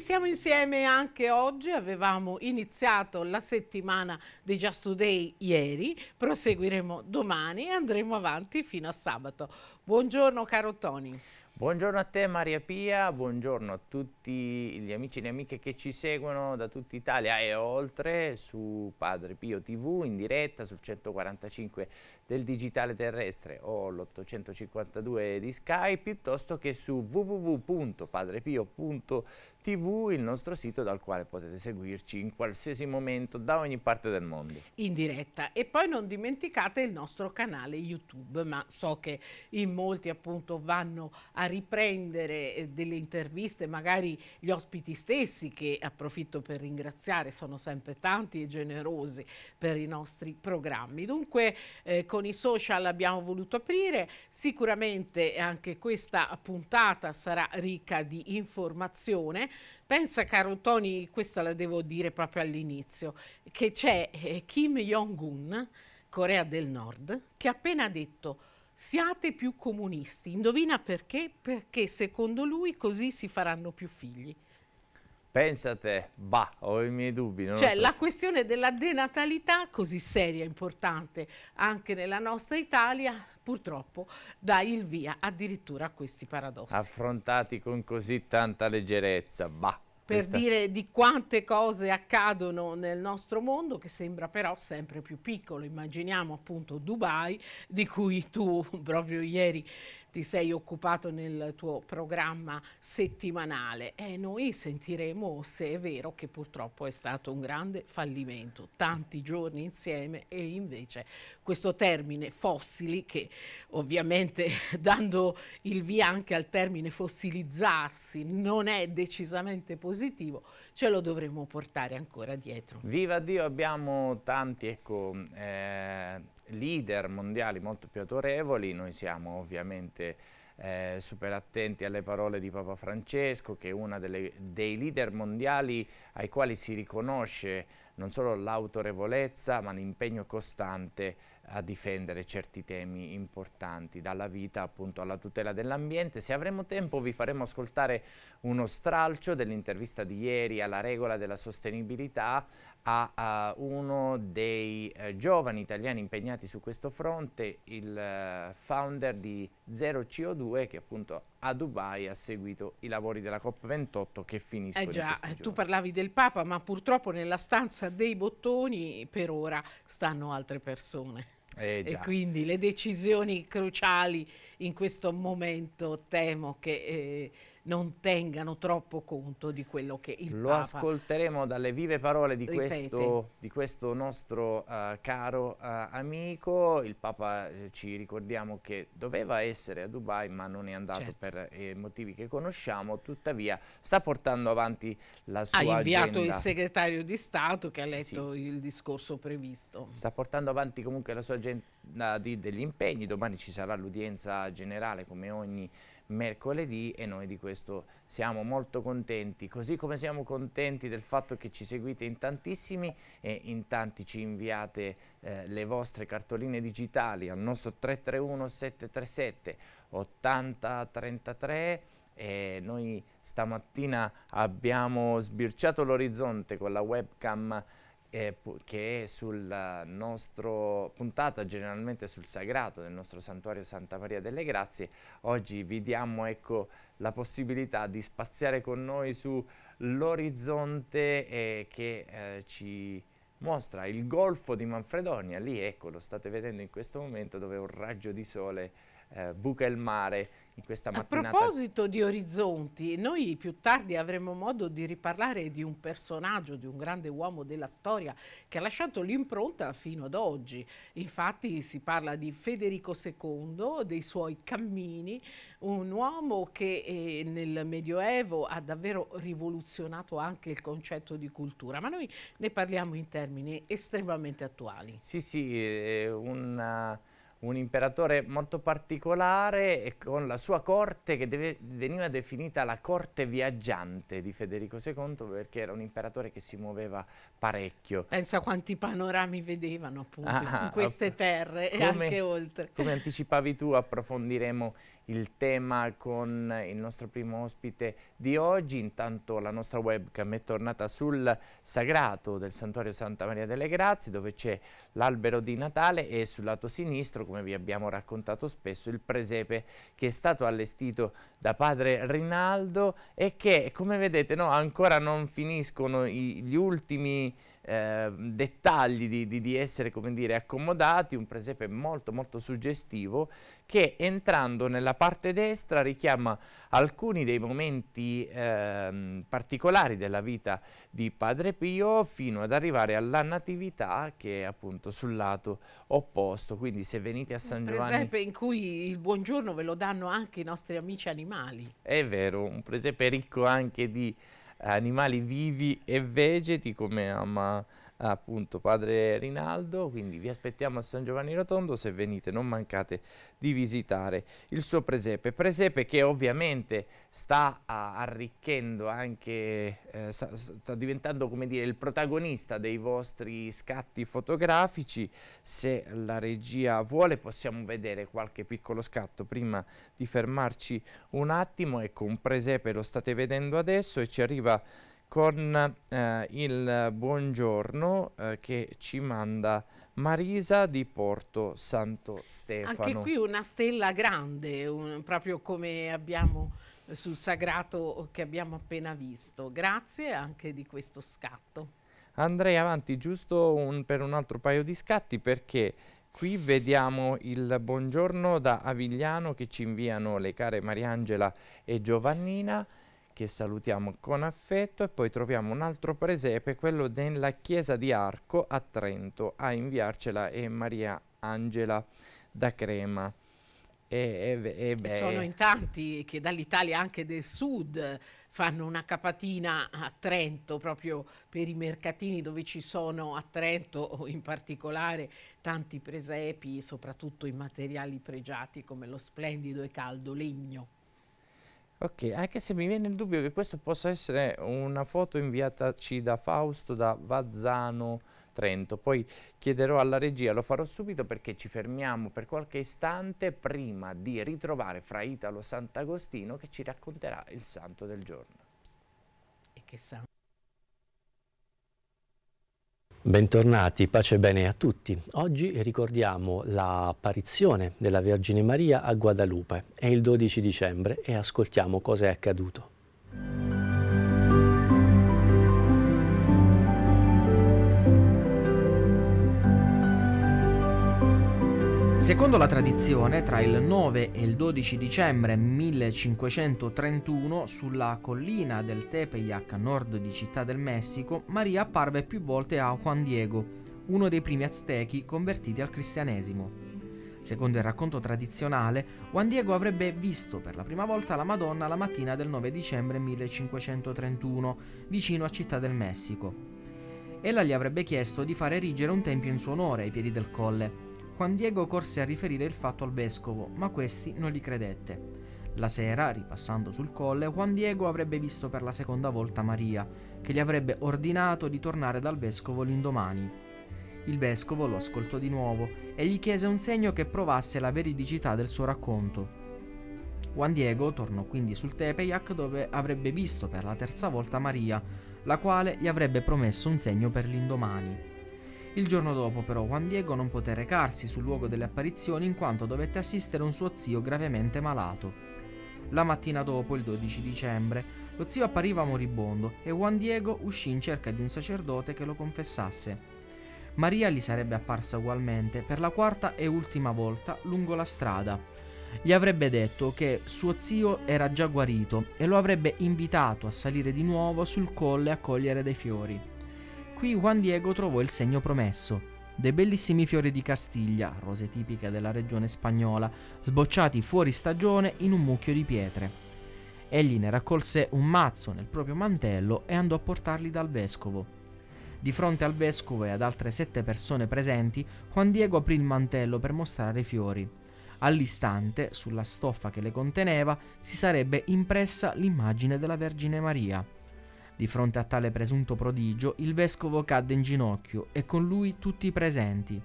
siamo insieme anche oggi. Avevamo iniziato la settimana di Just Today ieri, proseguiremo domani e andremo avanti fino a sabato. Buongiorno caro Tony. Buongiorno a te Maria Pia, buongiorno a tutti gli amici e le amiche che ci seguono da tutta Italia e oltre su Padre Pio TV in diretta sul 145 del digitale terrestre o l'852 di Sky piuttosto che su www.padrepio.com TV, il nostro sito dal quale potete seguirci in qualsiasi momento da ogni parte del mondo. In diretta e poi non dimenticate il nostro canale YouTube, ma so che in molti appunto vanno a riprendere eh, delle interviste, magari gli ospiti stessi che approfitto per ringraziare, sono sempre tanti e generosi per i nostri programmi. Dunque eh, con i social abbiamo voluto aprire, sicuramente anche questa puntata sarà ricca di informazione Pensa, caro Tony, questa la devo dire proprio all'inizio, che c'è eh, Kim Jong-un, Corea del Nord, che ha appena detto siate più comunisti. Indovina perché? Perché secondo lui così si faranno più figli. Pensate, bah, ho i miei dubbi. cioè, so. la questione della denatalità, così seria e importante anche nella nostra Italia, purtroppo dà il via addirittura a questi paradossi. Affrontati con così tanta leggerezza, bah per dire di quante cose accadono nel nostro mondo che sembra però sempre più piccolo. Immaginiamo appunto Dubai, di cui tu proprio ieri ti sei occupato nel tuo programma settimanale e noi sentiremo se è vero che purtroppo è stato un grande fallimento, tanti giorni insieme e invece questo termine fossili che ovviamente dando il via anche al termine fossilizzarsi non è decisamente positivo, ce lo dovremo portare ancora dietro. Viva Dio, abbiamo tanti ecco, eh, leader mondiali molto più autorevoli, noi siamo ovviamente eh, super attenti alle parole di Papa Francesco, che è uno dei leader mondiali ai quali si riconosce non solo l'autorevolezza, ma l'impegno costante a difendere certi temi importanti, dalla vita appunto alla tutela dell'ambiente. Se avremo tempo vi faremo ascoltare uno stralcio dell'intervista di ieri alla regola della sostenibilità a, a uno dei eh, giovani italiani impegnati su questo fronte, il eh, founder di Zero CO2 che appunto a Dubai ha seguito i lavori della COP28 che finiscono. Eh già, eh, tu parlavi del Papa, ma purtroppo nella stanza dei bottoni per ora stanno altre persone. Eh e quindi le decisioni cruciali in questo momento temo che eh, non tengano troppo conto di quello che il Lo Papa... Lo ascolteremo dalle vive parole di, questo, di questo, nostro uh, caro uh, amico. Il Papa eh, ci ricordiamo che doveva essere a Dubai ma non è andato certo. per eh, motivi che conosciamo, tuttavia sta portando avanti la sua agenda. Ha inviato agenda. il segretario di Stato che ha letto sì. il discorso previsto. Sta portando avanti comunque la sua agenda di, degli impegni, domani ci sarà l'udienza generale come ogni mercoledì e noi di questo siamo molto contenti, così come siamo contenti del fatto che ci seguite in tantissimi e in tanti ci inviate eh, le vostre cartoline digitali al nostro 331 737 8033 e noi stamattina abbiamo sbirciato l'orizzonte con la webcam eh, che è sulla nostra puntata generalmente sul sagrato del nostro santuario Santa Maria delle Grazie, oggi vi diamo ecco, la possibilità di spaziare con noi sull'orizzonte eh, che eh, ci mostra il golfo di Manfredonia, lì ecco lo state vedendo in questo momento dove un raggio di sole eh, buca il mare in questa mattinata. A proposito di orizzonti, noi più tardi avremo modo di riparlare di un personaggio, di un grande uomo della storia che ha lasciato l'impronta fino ad oggi. Infatti si parla di Federico II, dei suoi cammini, un uomo che eh, nel Medioevo ha davvero rivoluzionato anche il concetto di cultura, ma noi ne parliamo in termini estremamente attuali. Sì, sì, è una un imperatore molto particolare e con la sua corte che deve, veniva definita la corte viaggiante di Federico II perché era un imperatore che si muoveva parecchio. Pensa quanti panorami vedevano appunto ah, ah in queste terre come, e anche oltre. Come anticipavi tu approfondiremo il tema con il nostro primo ospite di oggi. Intanto la nostra webcam è tornata sul sagrato del santuario Santa Maria delle Grazie dove c'è l'albero di Natale e sul lato sinistro, come vi abbiamo raccontato spesso, il presepe che è stato allestito da padre Rinaldo e che come vedete no, ancora non finiscono i, gli ultimi Ehm, dettagli di, di, di, essere, come dire, accomodati, un presepe molto molto suggestivo che entrando nella parte destra richiama alcuni dei momenti eh, particolari della vita di Padre Pio fino ad arrivare alla Natività che è appunto sul lato opposto, quindi se venite a San Giovanni... Un presepe in cui il buongiorno ve lo danno anche i nostri amici animali. È vero, un presepe ricco anche di animali vivi e vegeti come ama appunto padre Rinaldo, quindi vi aspettiamo a San Giovanni Rotondo, se venite non mancate di visitare il suo presepe, presepe che ovviamente sta ah, arricchendo anche, eh, sta, sta, diventando come dire il protagonista dei vostri scatti fotografici, se la regia vuole possiamo vedere qualche piccolo scatto prima di fermarci un attimo, ecco un presepe lo state vedendo adesso e ci arriva con eh, il buongiorno eh, che ci manda Marisa di Porto Santo Stefano. Anche qui una stella grande, un, proprio come abbiamo sul sagrato che abbiamo appena visto. Grazie anche di questo scatto. Andrei avanti giusto un, per un altro paio di scatti perché Qui vediamo il buongiorno da Avigliano che ci inviano le care Mariangela e Giovannina che salutiamo con affetto e poi troviamo un altro presepe, quello della chiesa di Arco a Trento, a inviarcela è Maria Angela da Crema. E, e, e sono in tanti che dall'Italia anche del sud fanno una capatina a Trento proprio per i mercatini dove ci sono a Trento in particolare tanti presepi soprattutto in materiali pregiati come lo splendido e caldo legno. Ok, anche se mi viene il dubbio che questa possa essere una foto inviataci da Fausto da Vazzano Trento, poi chiederò alla regia, lo farò subito perché ci fermiamo per qualche istante prima di ritrovare fra Italo Sant'Agostino che ci racconterà il santo del giorno. E che santo? Bentornati, pace e bene a tutti. Oggi ricordiamo l'apparizione della Vergine Maria a Guadalupe. È il 12 dicembre e ascoltiamo cosa è accaduto. Secondo la tradizione, tra il 9 e il 12 dicembre 1531, sulla collina del Tepeyac a nord di Città del Messico, Maria apparve più volte a Juan Diego, uno dei primi aztechi convertiti al cristianesimo. Secondo il racconto tradizionale, Juan Diego avrebbe visto per la prima volta la Madonna la mattina del 9 dicembre 1531, vicino a Città del Messico. Ella gli avrebbe chiesto di fare erigere un tempio in suo onore ai piedi del colle Juan Diego corse a riferire il fatto al vescovo, ma questi non gli credette. La sera, ripassando sul colle, Juan Diego avrebbe visto per la seconda volta Maria, che gli avrebbe ordinato di tornare dal vescovo l'indomani. Il vescovo lo ascoltò di nuovo e gli chiese un segno che provasse la veridicità del suo racconto. Juan Diego tornò quindi sul Tepeyac dove avrebbe visto per la terza volta Maria, la quale gli avrebbe promesso un segno per l'indomani. Il giorno dopo però Juan Diego non poté recarsi sul luogo delle apparizioni in quanto dovette assistere un suo zio gravemente malato. La mattina dopo, il 12 dicembre, lo zio appariva moribondo e Juan Diego uscì in cerca di un sacerdote che lo confessasse. Maria gli sarebbe apparsa ugualmente per la quarta e ultima volta lungo la strada. Gli avrebbe detto che suo zio era già guarito e lo avrebbe invitato a salire di nuovo sul colle a cogliere dei fiori. Qui Juan Diego trovò il segno promesso, dei bellissimi fiori di Castiglia, rose tipiche della regione spagnola, sbocciati fuori stagione in un mucchio di pietre. Egli ne raccolse un mazzo nel proprio mantello e andò a portarli dal vescovo. Di fronte al vescovo e ad altre sette persone presenti, Juan Diego aprì il mantello per mostrare i fiori. All'istante, sulla stoffa che le conteneva, si sarebbe impressa l'immagine della Vergine Maria. Di fronte a tale presunto prodigio, il vescovo cadde in ginocchio e con lui tutti i presenti.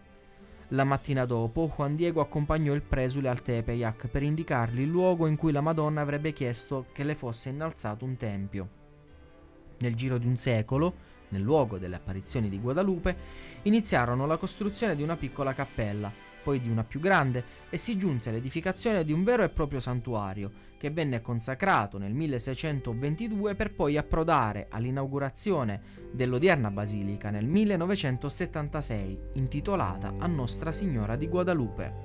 La mattina dopo, Juan Diego accompagnò il presule al Tepeyac per indicargli il luogo in cui la Madonna avrebbe chiesto che le fosse innalzato un tempio. Nel giro di un secolo, nel luogo delle apparizioni di Guadalupe, iniziarono la costruzione di una piccola cappella, poi di una più grande, e si giunse all'edificazione di un vero e proprio santuario, che venne consacrato nel 1622 per poi approdare all'inaugurazione dell'odierna basilica nel 1976, intitolata a Nostra Signora di Guadalupe.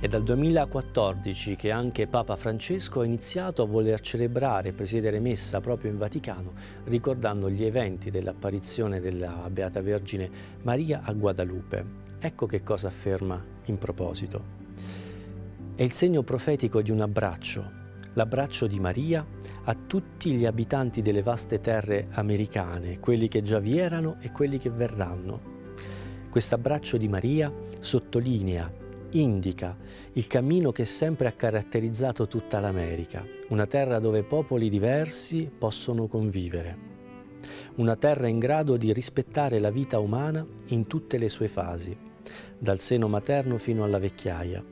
È dal 2014 che anche Papa Francesco ha iniziato a voler celebrare e presiedere messa proprio in Vaticano, ricordando gli eventi dell'apparizione della Beata Vergine Maria a Guadalupe. Ecco che cosa afferma in proposito. È il segno profetico di un abbraccio, l'abbraccio di Maria a tutti gli abitanti delle vaste terre americane, quelli che già vi erano e quelli che verranno. Quest'abbraccio di Maria sottolinea indica il cammino che sempre ha caratterizzato tutta l'America, una terra dove popoli diversi possono convivere, una terra in grado di rispettare la vita umana in tutte le sue fasi, dal seno materno fino alla vecchiaia,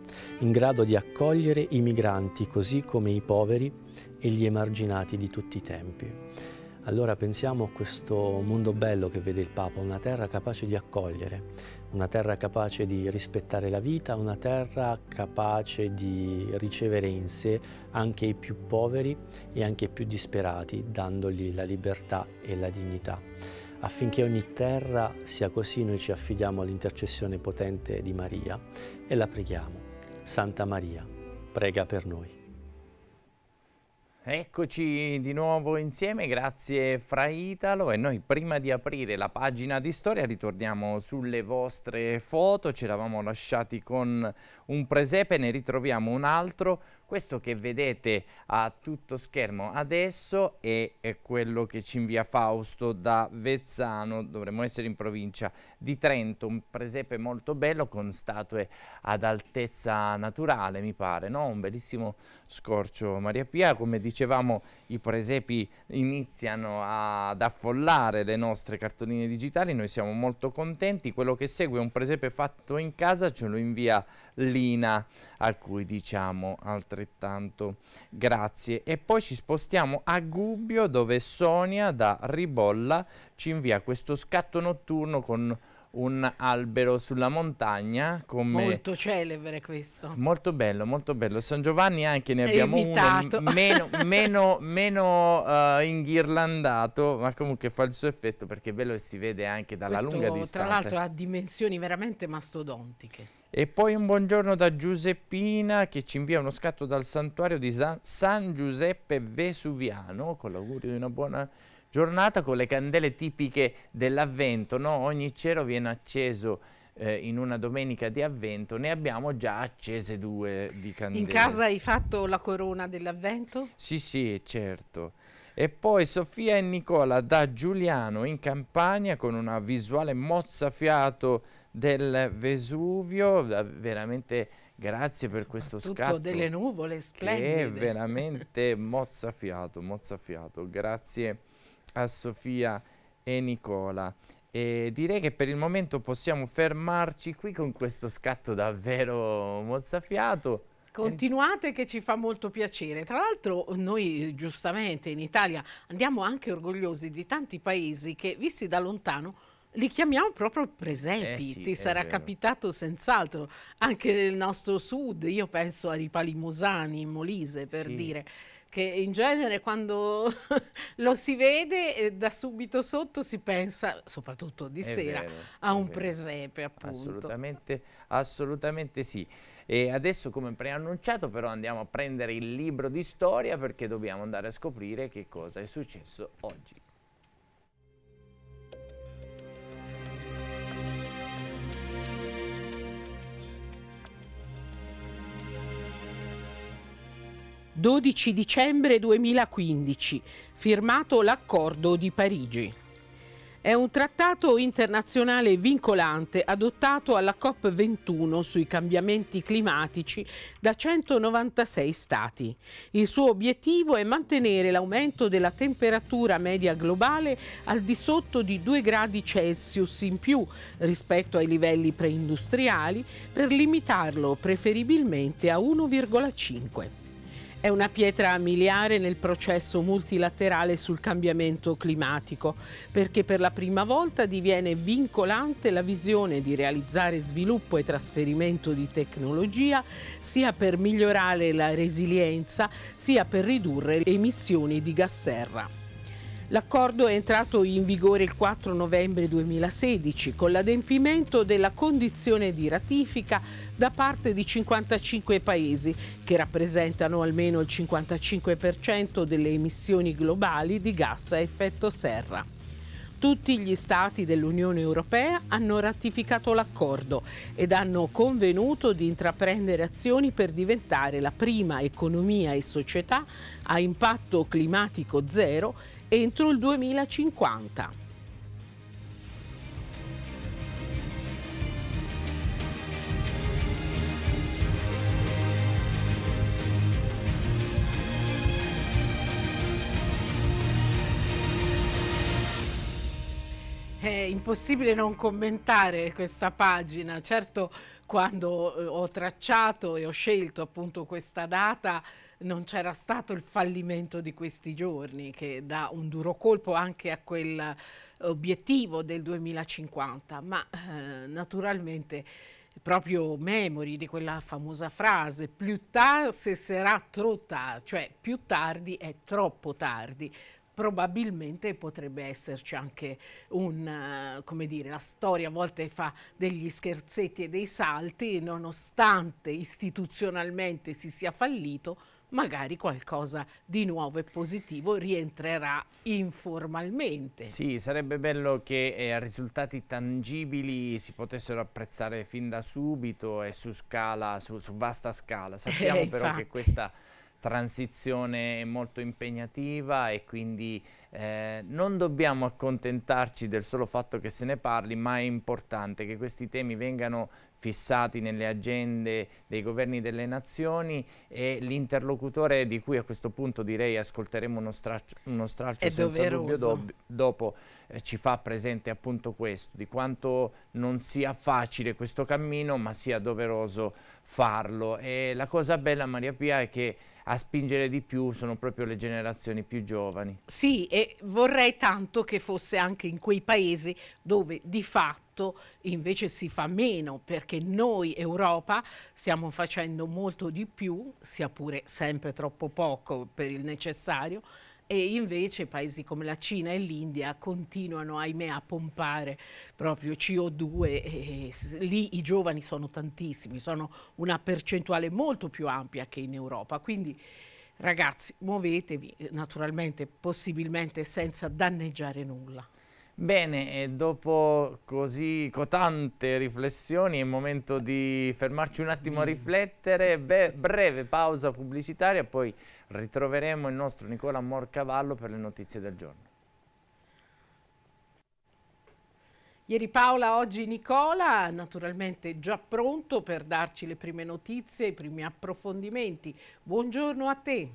in grado di accogliere i migranti così come i poveri e gli emarginati di tutti i tempi. Allora pensiamo a questo mondo bello che vede il Papa, una terra capace di accogliere, una terra capace di rispettare la vita, una terra capace di ricevere in sé anche i più poveri e anche i più disperati, dandogli la libertà e la dignità. Affinché ogni terra sia così, noi ci affidiamo all'intercessione potente di Maria e la preghiamo. Santa Maria, prega per noi. Eccoci di nuovo insieme, grazie Fra Italo e noi prima di aprire la pagina di storia ritorniamo sulle vostre foto, ce l'avamo lasciati con un presepe, ne ritroviamo un altro questo che vedete a tutto schermo adesso è, è quello che ci invia Fausto da Vezzano, dovremmo essere in provincia di Trento, un presepe molto bello con statue ad altezza naturale mi pare, no? un bellissimo scorcio Maria Pia, come dicevamo i presepi iniziano ad affollare le nostre cartoline digitali, noi siamo molto contenti, quello che segue è un presepe fatto in casa, ce lo invia Lina a cui diciamo altre altrettanto grazie. E poi ci spostiamo a Gubbio dove Sonia da Ribolla ci invia questo scatto notturno con un albero sulla montagna come molto celebre questo molto bello molto bello San Giovanni anche ne abbiamo uno meno, meno, meno uh, inghirlandato ma comunque fa il suo effetto perché è bello e si vede anche dalla questo, lunga distanza tra l'altro ha dimensioni veramente mastodontiche e poi un buongiorno da Giuseppina che ci invia uno scatto dal santuario di San, San Giuseppe Vesuviano con l'augurio di una buona giornata con le candele tipiche dell'avvento. No? Ogni cero viene acceso eh, in una domenica di avvento, ne abbiamo già accese due di candele. In casa hai fatto la corona dell'avvento? Sì, sì, certo. E poi Sofia e Nicola da Giuliano in campagna con una visuale mozzafiato del Vesuvio, veramente grazie per questo scatto. delle nuvole splendide. Che veramente mozzafiato, mozzafiato. Grazie a Sofia e Nicola. E direi che per il momento possiamo fermarci qui con questo scatto davvero mozzafiato. Continuate che ci fa molto piacere. Tra l'altro noi giustamente in Italia andiamo anche orgogliosi di tanti paesi che visti da lontano li chiamiamo proprio presepi, eh sì, ti sarà vero. capitato senz'altro, anche nel nostro sud, io penso ai palimosani in Molise per sì. dire, che in genere quando lo si vede eh, da subito sotto si pensa, soprattutto di è sera, vero, a un vero. presepe appunto. Assolutamente, assolutamente sì. E adesso come preannunciato però andiamo a prendere il libro di storia perché dobbiamo andare a scoprire che cosa è successo oggi. 12 dicembre 2015, firmato l'Accordo di Parigi. È un trattato internazionale vincolante adottato alla COP21 sui cambiamenti climatici da 196 Stati. Il suo obiettivo è mantenere l'aumento della temperatura media globale al di sotto di 2 gradi Celsius in più rispetto ai livelli preindustriali per limitarlo preferibilmente a 1,5 è una pietra miliare nel processo multilaterale sul cambiamento climatico, perché per la prima volta diviene vincolante la visione di realizzare sviluppo e trasferimento di tecnologia sia per migliorare la resilienza sia per ridurre le emissioni di gas serra. L'accordo è entrato in vigore il 4 novembre 2016 con l'adempimento della condizione di ratifica da parte di 55 paesi, che rappresentano almeno il 55% delle emissioni globali di gas a effetto serra. Tutti gli Stati dell'Unione Europea hanno ratificato l'accordo ed hanno convenuto di intraprendere azioni per diventare la prima economia e società a impatto climatico zero entro il 2050. è impossibile non commentare questa pagina. Certo, quando eh, ho tracciato e ho scelto appunto questa data, non c'era stato il fallimento di questi giorni che dà un duro colpo anche a quel eh, obiettivo del 2050, ma eh, naturalmente proprio memori di quella famosa frase più tardi se sarà troppo tardi, cioè più tardi è troppo tardi probabilmente potrebbe esserci anche un, eh, come dire, la storia a volte fa degli scherzetti e dei salti, nonostante istituzionalmente si sia fallito, magari qualcosa di nuovo e positivo rientrerà informalmente. Sì, sarebbe bello che eh, risultati tangibili si potessero apprezzare fin da subito e su, scala, su, su vasta scala. Sappiamo eh, però infatti. che questa transizione molto impegnativa e quindi eh, non dobbiamo accontentarci del solo fatto che se ne parli, ma è importante che questi temi vengano fissati nelle agende dei governi delle nazioni e l'interlocutore di cui a questo punto direi ascolteremo uno, straccio, uno stralcio è senza doveroso. dubbio dopo eh, ci fa presente appunto questo, di quanto non sia facile questo cammino ma sia doveroso farlo e la cosa bella Maria Pia è che a spingere di più sono proprio le generazioni più giovani. Sì, e vorrei tanto che fosse anche in quei paesi dove di fatto invece si fa meno perché noi Europa stiamo facendo molto di più, sia pure sempre troppo poco per il necessario, e invece paesi come la Cina e l'India continuano ahimè a pompare proprio CO2 e lì i giovani sono tantissimi, sono una percentuale molto più ampia che in Europa, quindi ragazzi muovetevi naturalmente possibilmente senza danneggiare nulla. Bene, e dopo così cotante riflessioni è il momento di fermarci un attimo a mm. riflettere, Beh, breve pausa pubblicitaria, poi ritroveremo il nostro Nicola Morcavallo per le notizie del giorno. Ieri Paola, oggi Nicola, naturalmente già pronto per darci le prime notizie, i primi approfondimenti. Buongiorno a te.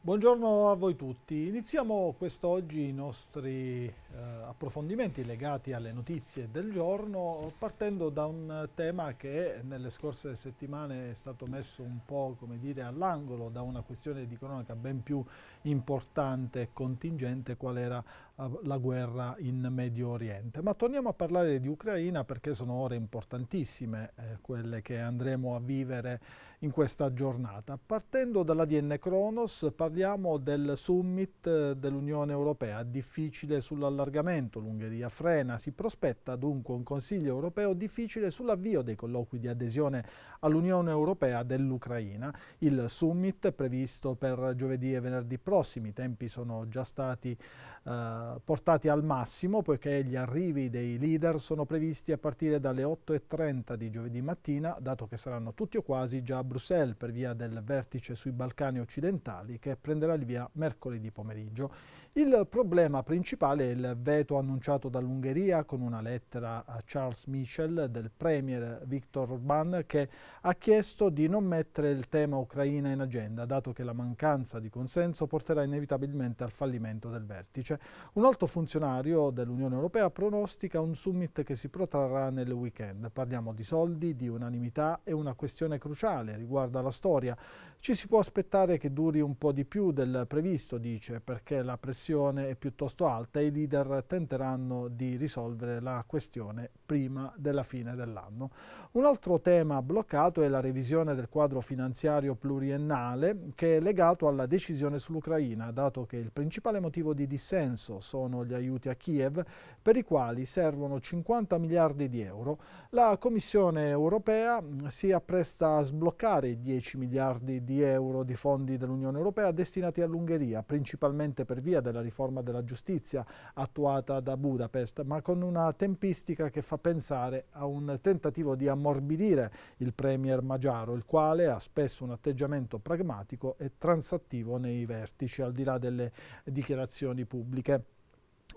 Buongiorno a voi tutti. Iniziamo quest'oggi i nostri eh, approfondimenti legati alle notizie del giorno, partendo da un tema che nelle scorse settimane è stato messo un po' all'angolo da una questione di cronaca ben più importante e contingente qual era eh, la guerra in Medio Oriente. Ma torniamo a parlare di Ucraina perché sono ore importantissime eh, quelle che andremo a vivere in questa giornata. Partendo dall'ADN Kronos parliamo del summit eh, dell'Unione Europea, difficile sull'allargamento allargamento l'Ungheria frena, si prospetta dunque un Consiglio europeo difficile sull'avvio dei colloqui di adesione all'Unione Europea dell'Ucraina. Il summit è previsto per giovedì e venerdì prossimi, i tempi sono già stati eh, portati al massimo poiché gli arrivi dei leader sono previsti a partire dalle 8.30 di giovedì mattina, dato che saranno tutti o quasi già a Bruxelles per via del vertice sui Balcani occidentali che prenderà il via mercoledì pomeriggio. Il problema principale è il veto annunciato dall'Ungheria con una lettera a Charles Michel del premier Viktor Orban che ha chiesto di non mettere il tema Ucraina in agenda, dato che la mancanza di consenso porterà inevitabilmente al fallimento del vertice. Un alto funzionario dell'Unione Europea pronostica un summit che si protrarrà nel weekend. Parliamo di soldi, di unanimità e una questione cruciale, riguardo alla storia. Ci si può aspettare che duri un po' di più del previsto, dice, perché la pressione è piuttosto alta e i leader tenteranno di risolvere la questione prima della fine dell'anno. Un altro tema bloccato è la revisione del quadro finanziario pluriennale che è legato alla decisione sull'Ucraina, dato che il principale motivo di dissenso sono gli aiuti a Kiev, per i quali servono 50 miliardi di euro. La Commissione europea si appresta a sbloccare i 10 miliardi di euro di fondi dell'Unione europea destinati all'Ungheria, principalmente per via della riforma della giustizia attuata da Budapest, ma con una tempistica che fa fa pensare a un tentativo di ammorbidire il premier Magiaro, il quale ha spesso un atteggiamento pragmatico e transattivo nei vertici, al di là delle dichiarazioni pubbliche.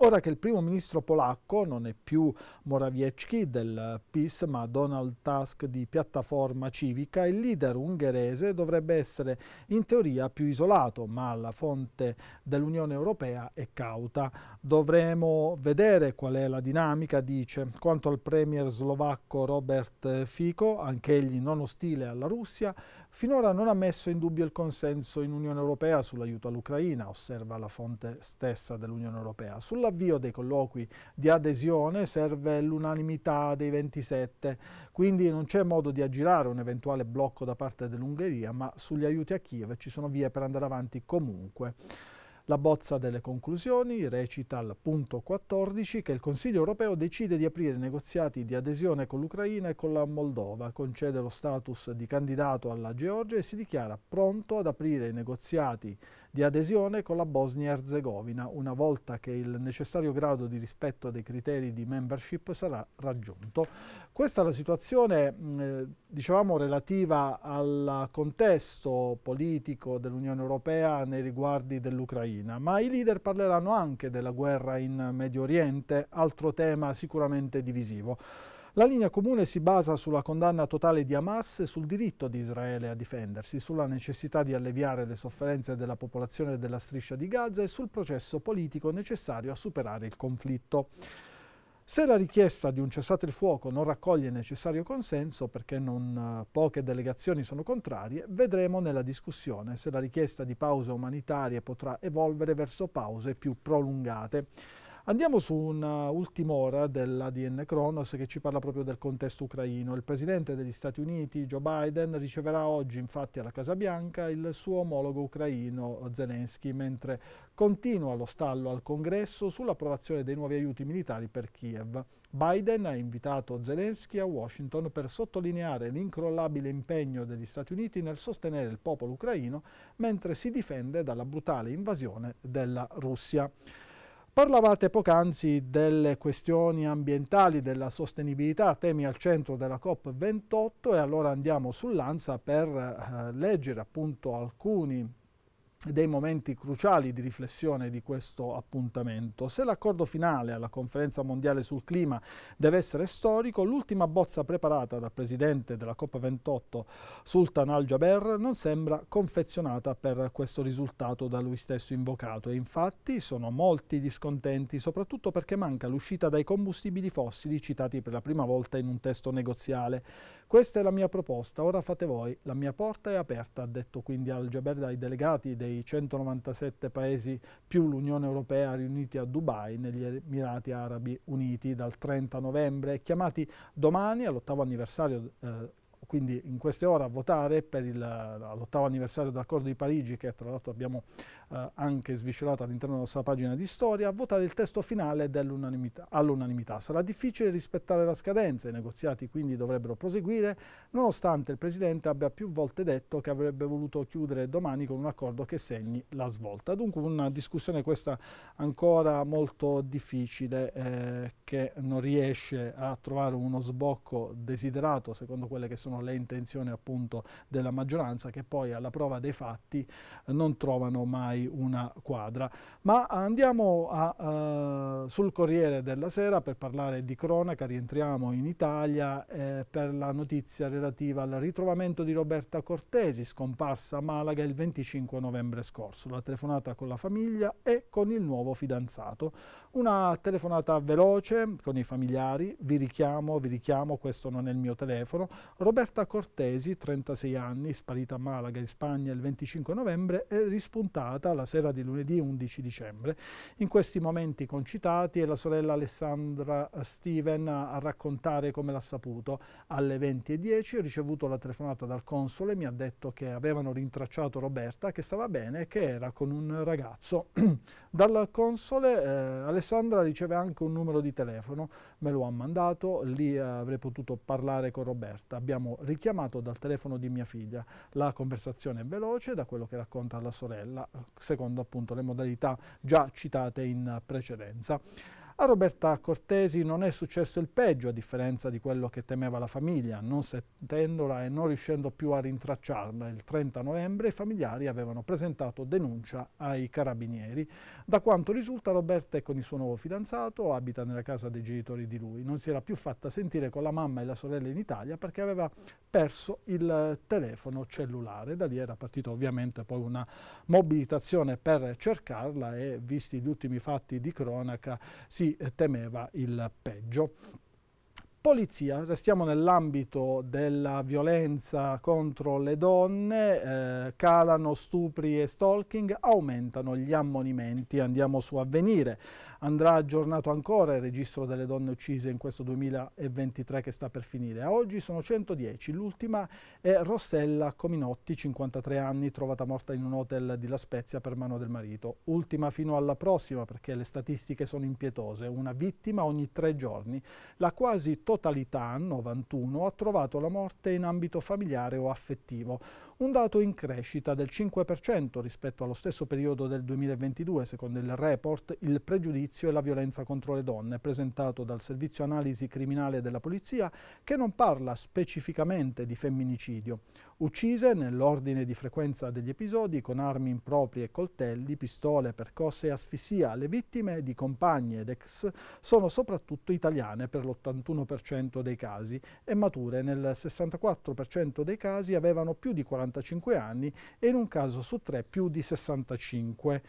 Ora che il primo ministro polacco non è più Morawiecki del PIS ma Donald Tusk di piattaforma civica, il leader ungherese dovrebbe essere in teoria più isolato, ma la fonte dell'Unione Europea è cauta. Dovremo vedere qual è la dinamica, dice. Quanto al premier slovacco Robert Fico, anch'egli non ostile alla Russia, finora non ha messo in dubbio il consenso in Unione Europea sull'aiuto all'Ucraina, osserva la fonte stessa dell'Unione Europea. Sull'avvio dei colloqui di adesione serve l'unanimità dei 27, quindi non c'è modo di aggirare un eventuale blocco da parte dell'Ungheria, ma sugli aiuti a Kiev ci sono vie per andare avanti comunque. La bozza delle conclusioni recita al punto 14 che il Consiglio europeo decide di aprire negoziati di adesione con l'Ucraina e con la Moldova, concede lo status di candidato alla Georgia e si dichiara pronto ad aprire i negoziati di adesione con la Bosnia-Herzegovina, una volta che il necessario grado di rispetto dei criteri di membership sarà raggiunto. Questa è la situazione, eh, dicevamo, relativa al contesto politico dell'Unione Europea nei riguardi dell'Ucraina, ma i leader parleranno anche della guerra in Medio Oriente, altro tema sicuramente divisivo. La linea comune si basa sulla condanna totale di Hamas e sul diritto di Israele a difendersi, sulla necessità di alleviare le sofferenze della popolazione della striscia di Gaza e sul processo politico necessario a superare il conflitto. Se la richiesta di un cessate il fuoco non raccoglie il necessario consenso, perché non eh, poche delegazioni sono contrarie, vedremo nella discussione se la richiesta di pause umanitarie potrà evolvere verso pause più prolungate. Andiamo su un'ultima ora dell'ADN Kronos che ci parla proprio del contesto ucraino. Il presidente degli Stati Uniti, Joe Biden, riceverà oggi infatti alla Casa Bianca il suo omologo ucraino Zelensky, mentre continua lo stallo al congresso sull'approvazione dei nuovi aiuti militari per Kiev. Biden ha invitato Zelensky a Washington per sottolineare l'incrollabile impegno degli Stati Uniti nel sostenere il popolo ucraino mentre si difende dalla brutale invasione della Russia. Parlavate poc'anzi delle questioni ambientali, della sostenibilità, temi al centro della COP28 e allora andiamo sull'ANSA per eh, leggere appunto alcuni dei momenti cruciali di riflessione di questo appuntamento. Se l'accordo finale alla conferenza mondiale sul clima deve essere storico, l'ultima bozza preparata dal presidente della COP28 Sultan Al-Jaber non sembra confezionata per questo risultato da lui stesso invocato e infatti sono molti discontenti, soprattutto perché manca l'uscita dai combustibili fossili citati per la prima volta in un testo negoziale. Questa è la mia proposta, ora fate voi, la mia porta è aperta, ha detto quindi Al Jaber ai delegati dei 197 paesi più l'Unione Europea riuniti a Dubai negli Emirati Arabi Uniti dal 30 novembre, chiamati domani all'ottavo anniversario eh, quindi in queste ore a votare per l'ottavo anniversario dell'accordo di Parigi, che tra l'altro abbiamo eh, anche sviscerato all'interno della nostra pagina di storia, a votare il testo finale all'unanimità. Sarà difficile rispettare la scadenza, i negoziati quindi dovrebbero proseguire, nonostante il Presidente abbia più volte detto che avrebbe voluto chiudere domani con un accordo che segni la svolta. Dunque una discussione questa ancora molto difficile, eh, che non riesce a trovare uno sbocco desiderato secondo quelle che sono sono le intenzioni appunto della maggioranza che poi alla prova dei fatti eh, non trovano mai una quadra. Ma andiamo a, uh, sul Corriere della Sera per parlare di cronaca, rientriamo in Italia eh, per la notizia relativa al ritrovamento di Roberta Cortesi, scomparsa a Malaga il 25 novembre scorso. La telefonata con la famiglia e con il nuovo fidanzato. Una telefonata veloce con i familiari, vi richiamo, vi richiamo, questo non è il mio telefono. Roberta Roberta Cortesi, 36 anni, sparita a Malaga in Spagna il 25 novembre, è rispuntata la sera di lunedì 11 dicembre. In questi momenti concitati è la sorella Alessandra Steven a raccontare come l'ha saputo. Alle 20.10 ho ricevuto la telefonata dal console, e mi ha detto che avevano rintracciato Roberta, che stava bene e che era con un ragazzo. dal console eh, Alessandra riceve anche un numero di telefono, me lo ha mandato, lì eh, avrei potuto parlare con Roberta. Abbiamo abbiamo richiamato dal telefono di mia figlia. La conversazione è veloce da quello che racconta la sorella, eh, secondo appunto le modalità già citate in precedenza. A Roberta Cortesi non è successo il peggio, a differenza di quello che temeva la famiglia. Non sentendola e non riuscendo più a rintracciarla, il 30 novembre i familiari avevano presentato denuncia ai carabinieri. Da quanto risulta, Roberta è con il suo nuovo fidanzato, abita nella casa dei genitori di lui. Non si era più fatta sentire con la mamma e la sorella in Italia perché aveva perso il telefono cellulare. Da lì era partita ovviamente poi una mobilitazione per cercarla e, visti gli ultimi fatti di cronaca, si temeva il peggio. Polizia, restiamo nell'ambito della violenza contro le donne, eh, calano stupri e stalking, aumentano gli ammonimenti, andiamo su avvenire andrà aggiornato ancora il registro delle donne uccise in questo 2023 che sta per finire. A oggi sono 110, l'ultima è Rossella Cominotti, 53 anni, trovata morta in un hotel di La Spezia per mano del marito. Ultima fino alla prossima perché le statistiche sono impietose, una vittima ogni tre giorni. La quasi totalità, 91, ha trovato la morte in ambito familiare o affettivo, un dato in crescita del 5% rispetto allo stesso periodo del 2022, secondo il report Il pregiudizio servizio e la violenza contro le donne, presentato dal Servizio Analisi Criminale della Polizia, che non parla specificamente di femminicidio. Uccise nell'ordine di frequenza degli episodi con armi improprie e coltelli, pistole, percosse e asfissia, le vittime di compagne ed ex sono soprattutto italiane per l'81% dei casi e mature nel 64% dei casi avevano più di 45 anni e in un caso su tre più di 65.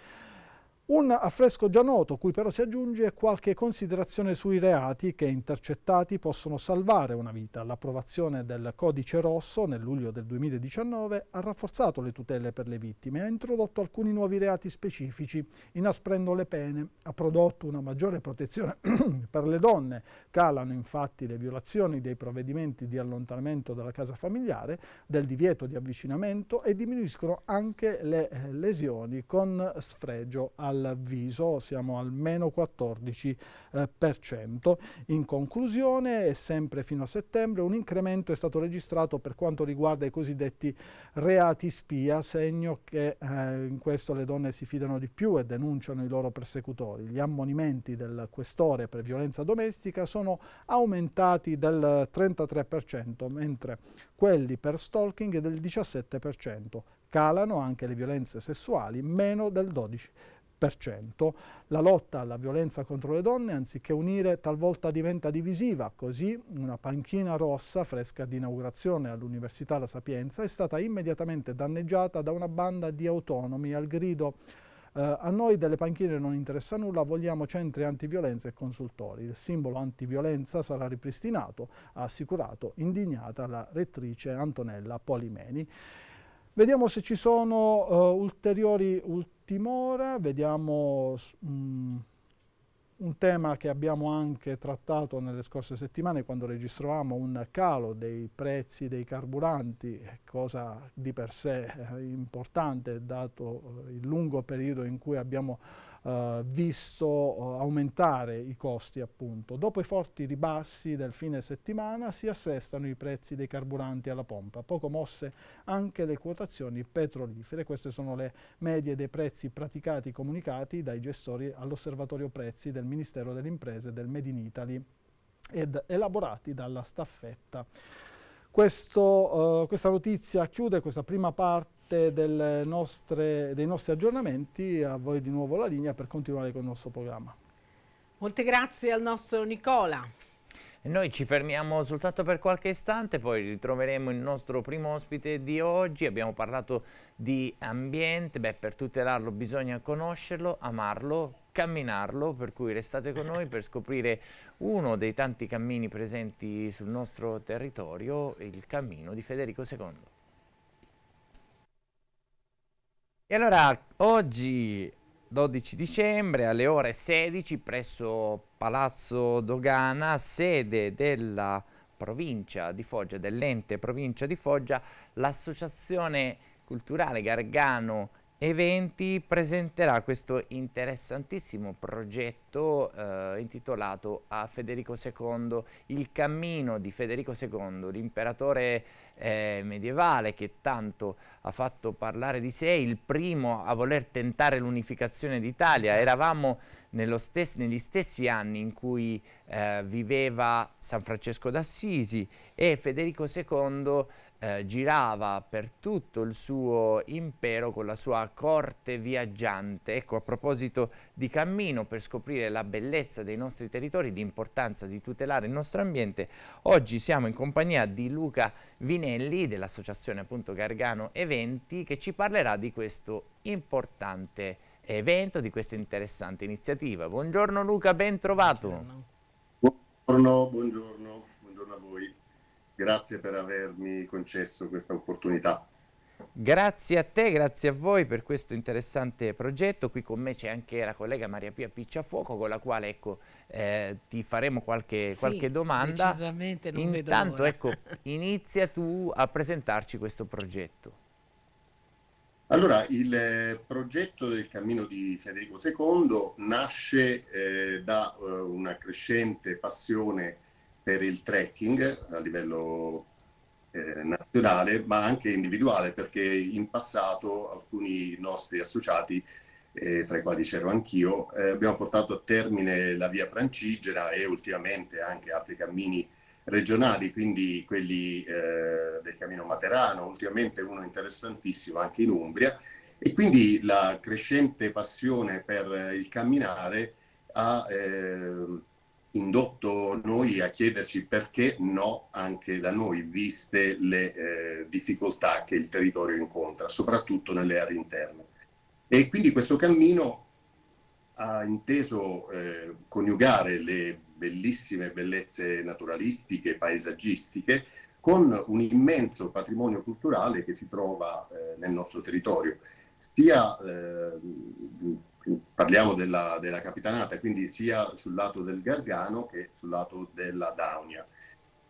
Un affresco già noto, cui però si aggiunge qualche considerazione sui reati che intercettati possono salvare una vita. L'approvazione del Codice Rosso nel luglio del 2019 ha rafforzato le tutele per le vittime, ha introdotto alcuni nuovi reati specifici, inasprendo le pene, ha prodotto una maggiore protezione per le donne, calano infatti le violazioni dei provvedimenti di allontanamento dalla casa familiare, del divieto di avvicinamento e diminuiscono anche le eh, lesioni con sfregio al dell'avviso, siamo al meno 14%. In conclusione, sempre fino a settembre, un incremento è stato registrato per quanto riguarda i cosiddetti reati spia, segno che eh, in questo le donne si fidano di più e denunciano i loro persecutori. Gli ammonimenti del questore per violenza domestica sono aumentati del 33%, mentre quelli per stalking del 17%. Calano anche le violenze sessuali, meno del 12%. La lotta alla violenza contro le donne, anziché unire, talvolta diventa divisiva, così una panchina rossa fresca di inaugurazione all'Università La Sapienza è stata immediatamente danneggiata da una banda di autonomi al grido Uh, a noi delle panchine non interessa nulla, vogliamo centri antiviolenza e consultori. Il simbolo antiviolenza sarà ripristinato, ha assicurato indignata la rettrice Antonella Polimeni. Vediamo se ci sono uh, ulteriori ultimora, vediamo mh, mm, un tema che abbiamo anche trattato nelle scorse settimane quando registravamo un calo dei prezzi dei carburanti, cosa di per sé eh, importante dato eh, il lungo periodo in cui abbiamo eh, visto eh, aumentare i costi appunto. Dopo i forti ribassi del fine settimana si assestano i prezzi dei carburanti alla pompa, poco mosse anche le quotazioni petrolifere. Queste sono le medie dei prezzi praticati comunicati dai gestori all'osservatorio prezzi del Ministero delle Imprese del Made in Italy ed elaborati dalla staffetta. Questo, uh, questa notizia chiude questa prima parte parte nostre, dei nostri aggiornamenti, a voi di nuovo la linea per continuare con il nostro programma. Molte grazie al nostro Nicola. Noi ci fermiamo soltanto per qualche istante, poi ritroveremo il nostro primo ospite di oggi. Abbiamo parlato di ambiente, beh per tutelarlo bisogna conoscerlo, amarlo, camminarlo, per cui restate con noi per scoprire uno dei tanti cammini presenti sul nostro territorio, il cammino di Federico II. E allora oggi 12 dicembre alle ore 16 presso Palazzo Dogana, sede della provincia di Foggia, dell'ente provincia di Foggia, l'associazione culturale Gargano eventi presenterà questo interessantissimo progetto eh, intitolato a Federico II, il cammino di Federico II, l'imperatore eh, medievale che tanto ha fatto parlare di sé, il primo a voler tentare l'unificazione d'Italia. Sì. Esatto. Eravamo stes negli stessi anni in cui eh, viveva San Francesco d'Assisi e Federico II eh, girava per tutto il suo impero con la sua corte viaggiante. Ecco, a proposito di cammino per scoprire la bellezza dei nostri territori, l'importanza di tutelare il nostro ambiente, oggi siamo in compagnia di Luca Vinelli dell'associazione appunto Gargano Eventi che ci parlerà di questo importante evento, di questa interessante iniziativa. Buongiorno Luca, ben trovato. Buongiorno, buongiorno, buongiorno a voi. Grazie per avermi concesso questa opportunità. Grazie a te, grazie a voi per questo interessante progetto. Qui con me c'è anche la collega Maria Pia Picciafuoco, con la quale ecco, eh, ti faremo qualche, sì, qualche domanda. Decisamente non Intanto, ecco, inizia tu a presentarci questo progetto. Allora, il eh, progetto del cammino di Federico II nasce eh, da eh, una crescente passione per il trekking a livello eh, nazionale, ma anche individuale, perché in passato alcuni nostri associati, eh, tra i quali c'ero anch'io, eh, abbiamo portato a termine la via Francigena e ultimamente anche altri cammini regionali, quindi quelli eh, del Cammino Materano, ultimamente uno interessantissimo anche in Umbria, e quindi la crescente passione per il camminare ha ehm, indotto noi a chiederci perché no anche da noi, viste le eh, difficoltà che il territorio incontra, soprattutto nelle aree interne. E quindi questo cammino ha inteso eh, coniugare le bellissime bellezze naturalistiche, paesaggistiche, con un immenso patrimonio culturale che si trova eh, nel nostro territorio, sia eh, parliamo della, della, capitanata, quindi sia sul lato del Gargano che sul lato della Daunia.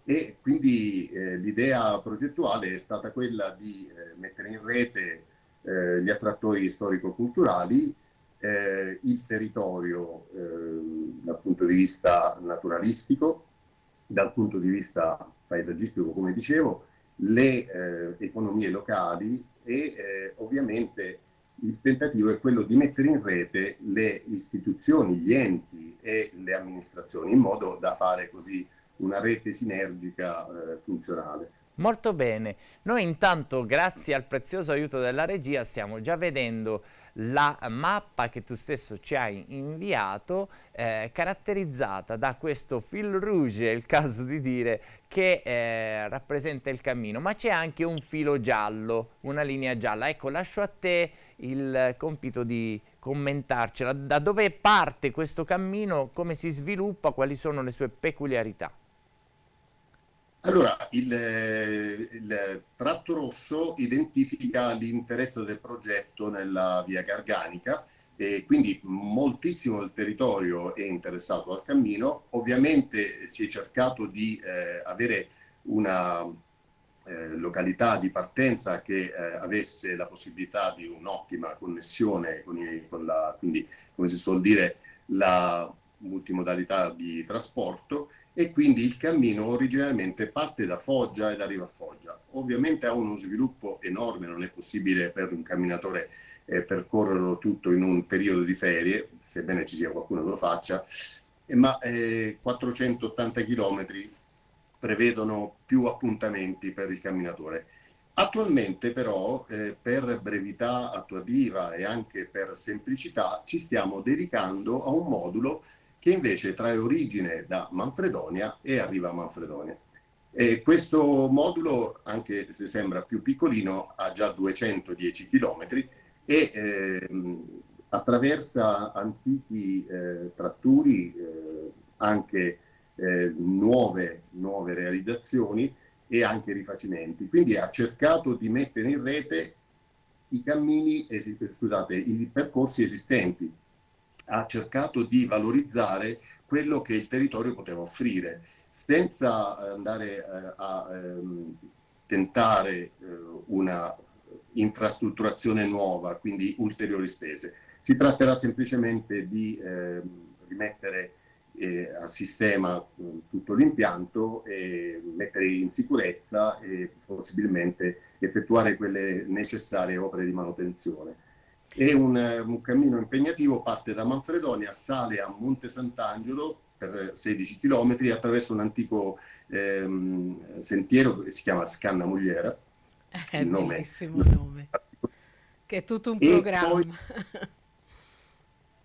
E quindi eh, l'idea progettuale è stata quella di eh, mettere in rete eh, gli attrattori storico-culturali, eh, il territorio ehm, dal punto di vista naturalistico, dal punto di vista paesaggistico, come dicevo, le eh, economie locali e eh, ovviamente il tentativo è quello di mettere in rete le istituzioni, gli enti e le amministrazioni in modo da fare così una rete sinergica eh, funzionale. Molto bene, noi intanto grazie al prezioso aiuto della regia stiamo già vedendo la mappa che tu stesso ci hai inviato eh, caratterizzata da questo fil rouge, è il caso di dire, che eh, rappresenta il cammino, ma c'è anche un filo giallo, una linea gialla. Ecco, lascio a te il compito di commentarcela, da dove parte questo cammino, come si sviluppa, quali sono le sue peculiarità. Allora, il, il tratto rosso identifica l'interesse del progetto nella via Garganica e quindi moltissimo del territorio è interessato al cammino. Ovviamente si è cercato di eh, avere una eh, località di partenza che eh, avesse la possibilità di un'ottima connessione con, i, con la, quindi come si suol dire, la multimodalità di trasporto e quindi il cammino originariamente parte da Foggia ed arriva a Foggia. Ovviamente ha uno sviluppo enorme, non è possibile per un camminatore eh, percorrerlo tutto in un periodo di ferie, sebbene ci sia qualcuno che lo faccia, ma eh, 480 km prevedono più appuntamenti per il camminatore. Attualmente però, eh, per brevità attuativa e anche per semplicità, ci stiamo dedicando a un modulo che invece trae origine da Manfredonia e arriva a Manfredonia. E questo modulo, anche se sembra più piccolino, ha già 210 km e eh, attraversa antichi eh, tratturi, eh, anche eh, nuove, nuove realizzazioni e anche rifacimenti. Quindi ha cercato di mettere in rete i cammini, scusate, i percorsi esistenti, ha cercato di valorizzare quello che il territorio poteva offrire, senza eh, andare eh, a, a, ehm, a tentare eh, una infrastrutturazione nuova, quindi ulteriori spese. Si tratterà semplicemente di eh, rimettere eh, a sistema tutto l'impianto e mettere in sicurezza e possibilmente effettuare quelle necessarie opere di manutenzione. È un, un cammino impegnativo, parte da Manfredonia, sale a Monte Sant'Angelo per 16 km attraverso un antico ehm, sentiero che si chiama Scanna Mugliera. Eh, è un bellissimo nome. nome. Che è tutto un e programma. Poi...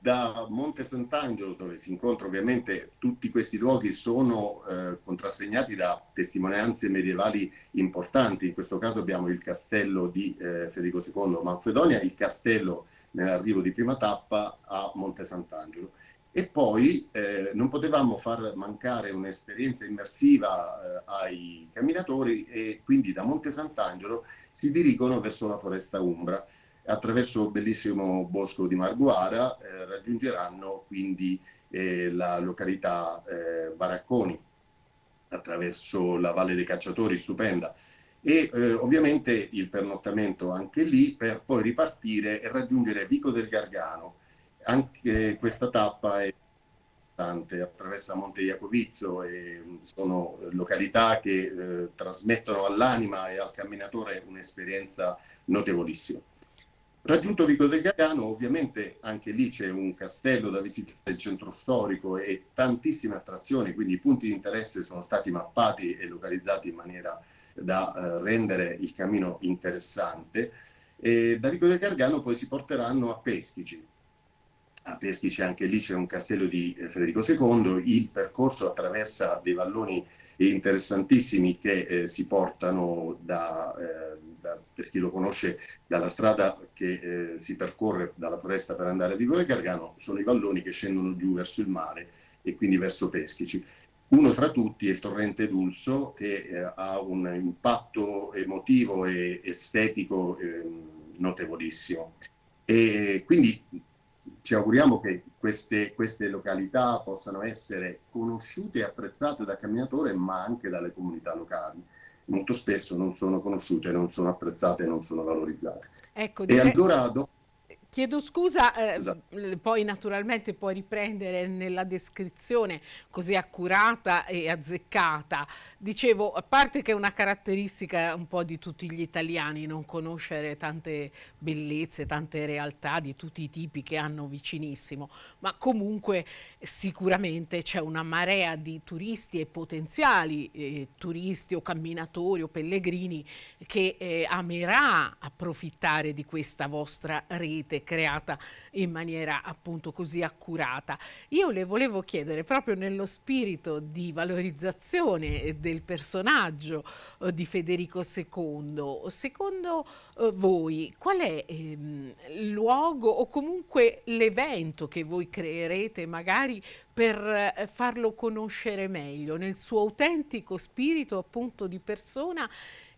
da Monte Sant'Angelo, dove si incontra ovviamente tutti questi luoghi, sono eh, contrassegnati da testimonianze medievali importanti. In questo caso abbiamo il castello di eh, Federico II Manfredonia, il castello nell'arrivo di prima tappa a Monte Sant'Angelo. E poi eh, non potevamo far mancare un'esperienza immersiva eh, ai camminatori e quindi da Monte Sant'Angelo si dirigono verso la foresta Umbra attraverso il bellissimo bosco di Marguara eh, raggiungeranno quindi eh, la località eh, Baracconi attraverso la Valle dei Cacciatori, stupenda e eh, ovviamente il pernottamento anche lì per poi ripartire e raggiungere Vico del Gargano. Anche questa tappa è importante, attraversa Monte Iacovizio e mm, sono località che eh, trasmettono all'anima e al camminatore un'esperienza notevolissima. Raggiunto Vico del Gaiano, ovviamente anche lì c'è un castello da visitare del centro storico e tantissime attrazioni, quindi i punti di interesse sono stati mappati e localizzati in maniera da eh, rendere il cammino interessante. E da Vico del Gargano poi si porteranno a Peschici. A Peschici anche lì c'è un castello di eh, Federico II, il percorso attraversa dei valloni interessantissimi che eh, si portano da eh, da, per chi lo conosce, dalla strada che eh, si percorre dalla foresta per andare a Vivole Gargano, sono i valloni che scendono giù verso il mare e quindi verso Peschici. Uno fra tutti è il torrente Dulso che eh, ha un impatto emotivo e estetico eh, notevolissimo. E quindi ci auguriamo che queste, queste, località possano essere conosciute e apprezzate dal camminatore ma anche dalle comunità locali molto spesso non sono conosciute, non sono apprezzate, non sono valorizzate. Ecco, dire... E allora dopo Chiedo scusa, eh, esatto. poi naturalmente puoi riprendere nella descrizione così accurata e azzeccata. Dicevo, a parte che è una caratteristica un po' di tutti gli italiani non conoscere tante bellezze, tante realtà di tutti i tipi che hanno vicinissimo, ma comunque sicuramente c'è una marea di turisti e potenziali eh, turisti o camminatori o pellegrini che eh, amerà approfittare di questa vostra rete creata in maniera appunto così accurata. Io le volevo chiedere proprio nello spirito di valorizzazione eh, del personaggio eh, di Federico II, secondo eh, voi qual è ehm, il luogo o comunque l'evento che voi creerete magari per farlo conoscere meglio nel suo autentico spirito appunto di persona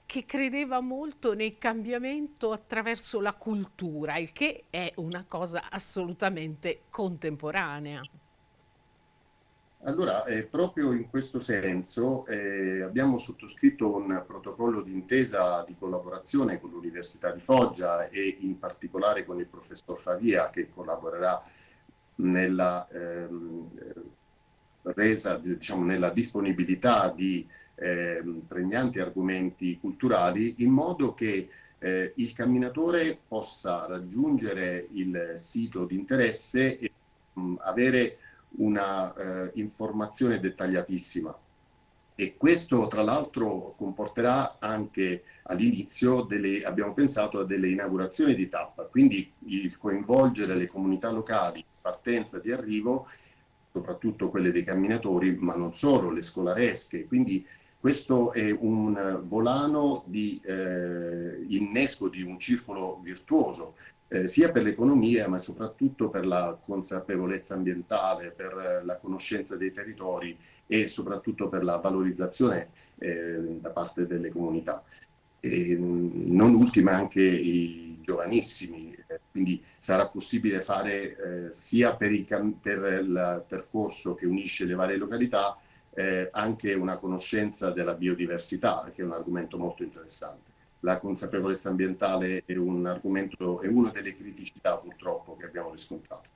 che credeva molto nel cambiamento attraverso la cultura, il che è una cosa assolutamente contemporanea. Allora, eh, proprio in questo senso eh, abbiamo sottoscritto un protocollo d'intesa di collaborazione con l'Università di Foggia e in particolare con il professor Favia che collaborerà nella, ehm, resa, diciamo, nella disponibilità di eh, pregnanti argomenti culturali in modo che eh, il camminatore possa raggiungere il sito di interesse e mh, mm, avere una eh, informazione dettagliatissima. E questo tra l'altro comporterà anche all'inizio, delle, abbiamo pensato a delle inaugurazioni di tappa, quindi il coinvolgere le comunità locali, partenza di arrivo, soprattutto quelle dei camminatori, ma non solo, le scolaresche, quindi questo è un volano di eh, innesco di un circolo virtuoso, eh, sia per l'economia ma soprattutto per la consapevolezza ambientale, per la conoscenza dei territori e soprattutto per la valorizzazione eh, da parte delle comunità. E, mm, non ultima anche i giovanissimi, quindi sarà possibile fare eh, sia per il, per il percorso che unisce le varie località, eh, anche una conoscenza della biodiversità, che è un argomento molto interessante. La consapevolezza ambientale è un argomento, è una delle criticità purtroppo che abbiamo riscontrato.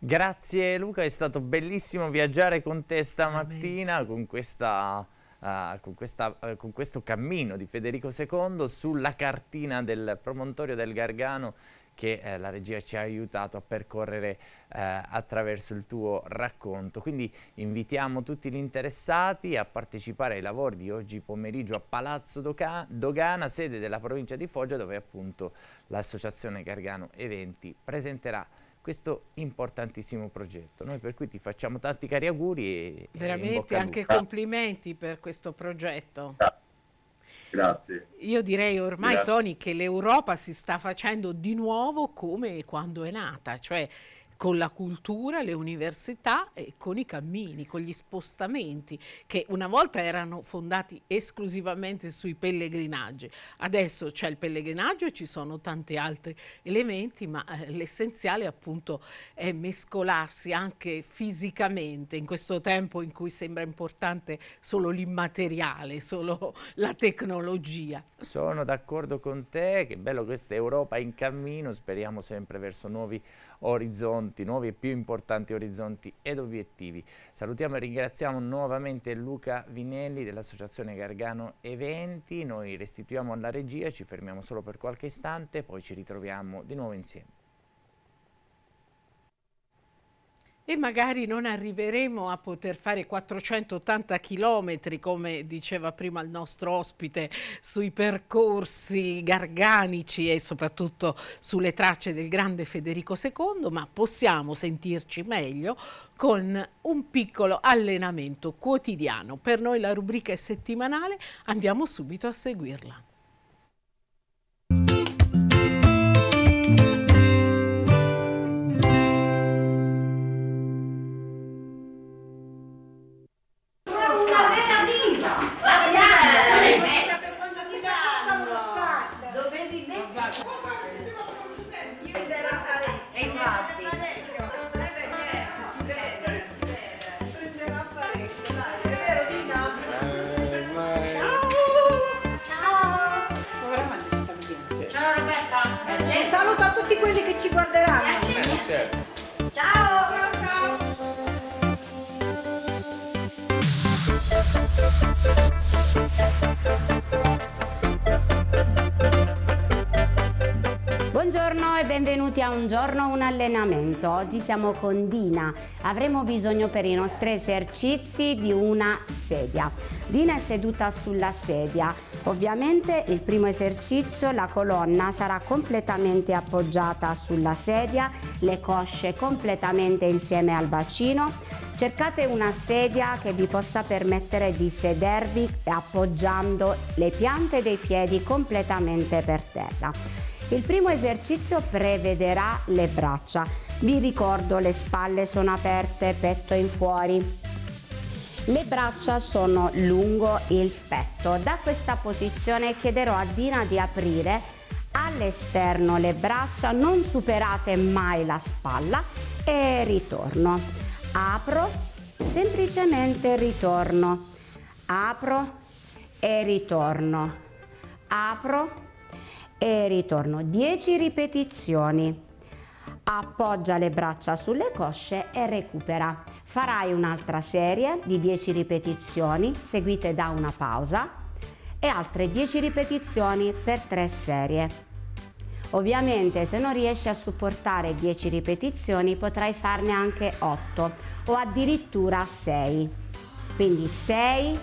Grazie Luca, è stato bellissimo viaggiare con te stamattina con, questa, uh, con, questa, uh, con questo cammino di Federico II sulla cartina del promontorio del Gargano che eh, la regia ci ha aiutato a percorrere eh, attraverso il tuo racconto. Quindi invitiamo tutti gli interessati a partecipare ai lavori di oggi pomeriggio a Palazzo Dogana, sede della provincia di Foggia, dove appunto l'associazione Gargano Eventi presenterà questo importantissimo progetto. Noi per cui ti facciamo tanti cari auguri e veramente e anche complimenti per questo progetto. Grazie. Io direi ormai, Grazie. Tony, che l'Europa si sta facendo di nuovo come quando è nata, cioè con la cultura, le università e con i cammini, con gli spostamenti che una volta erano fondati esclusivamente sui pellegrinaggi. Adesso c'è il pellegrinaggio e ci sono tanti altri elementi, ma eh, l'essenziale appunto è mescolarsi anche fisicamente in questo tempo in cui sembra importante solo l'immateriale, solo la tecnologia. Sono d'accordo con te, che bello questa Europa in cammino, speriamo sempre verso nuovi orizzonti, nuovi e più importanti orizzonti ed obiettivi. Salutiamo e ringraziamo nuovamente Luca Vinelli dell'Associazione Gargano Eventi, noi restituiamo alla regia, ci fermiamo solo per qualche istante, poi ci ritroviamo di nuovo insieme. E magari non arriveremo a poter fare 480 chilometri, come diceva prima il nostro ospite, sui percorsi garganici e soprattutto sulle tracce del grande Federico II, ma possiamo sentirci meglio con un piccolo allenamento quotidiano. Per noi la rubrica è settimanale, andiamo subito a seguirla. benvenuti a Un giorno un allenamento. Oggi siamo con Dina. Avremo bisogno per i nostri esercizi di una sedia. Dina è seduta sulla sedia. Ovviamente il primo esercizio, la colonna sarà completamente appoggiata sulla sedia, le cosce completamente insieme al bacino. Cercate una sedia che vi possa permettere di sedervi appoggiando le piante dei piedi completamente per terra. Il primo esercizio prevederà le braccia. Vi ricordo le spalle sono aperte, petto in fuori. Le braccia sono lungo il petto. Da questa posizione chiederò a Dina di aprire all'esterno le braccia, non superate mai la spalla e ritorno. Apro, semplicemente ritorno. Apro e ritorno. Apro e ritorno 10 ripetizioni appoggia le braccia sulle cosce e recupera farai un'altra serie di 10 ripetizioni seguite da una pausa e altre 10 ripetizioni per 3 serie ovviamente se non riesci a supportare 10 ripetizioni potrai farne anche 8 o addirittura 6 quindi 6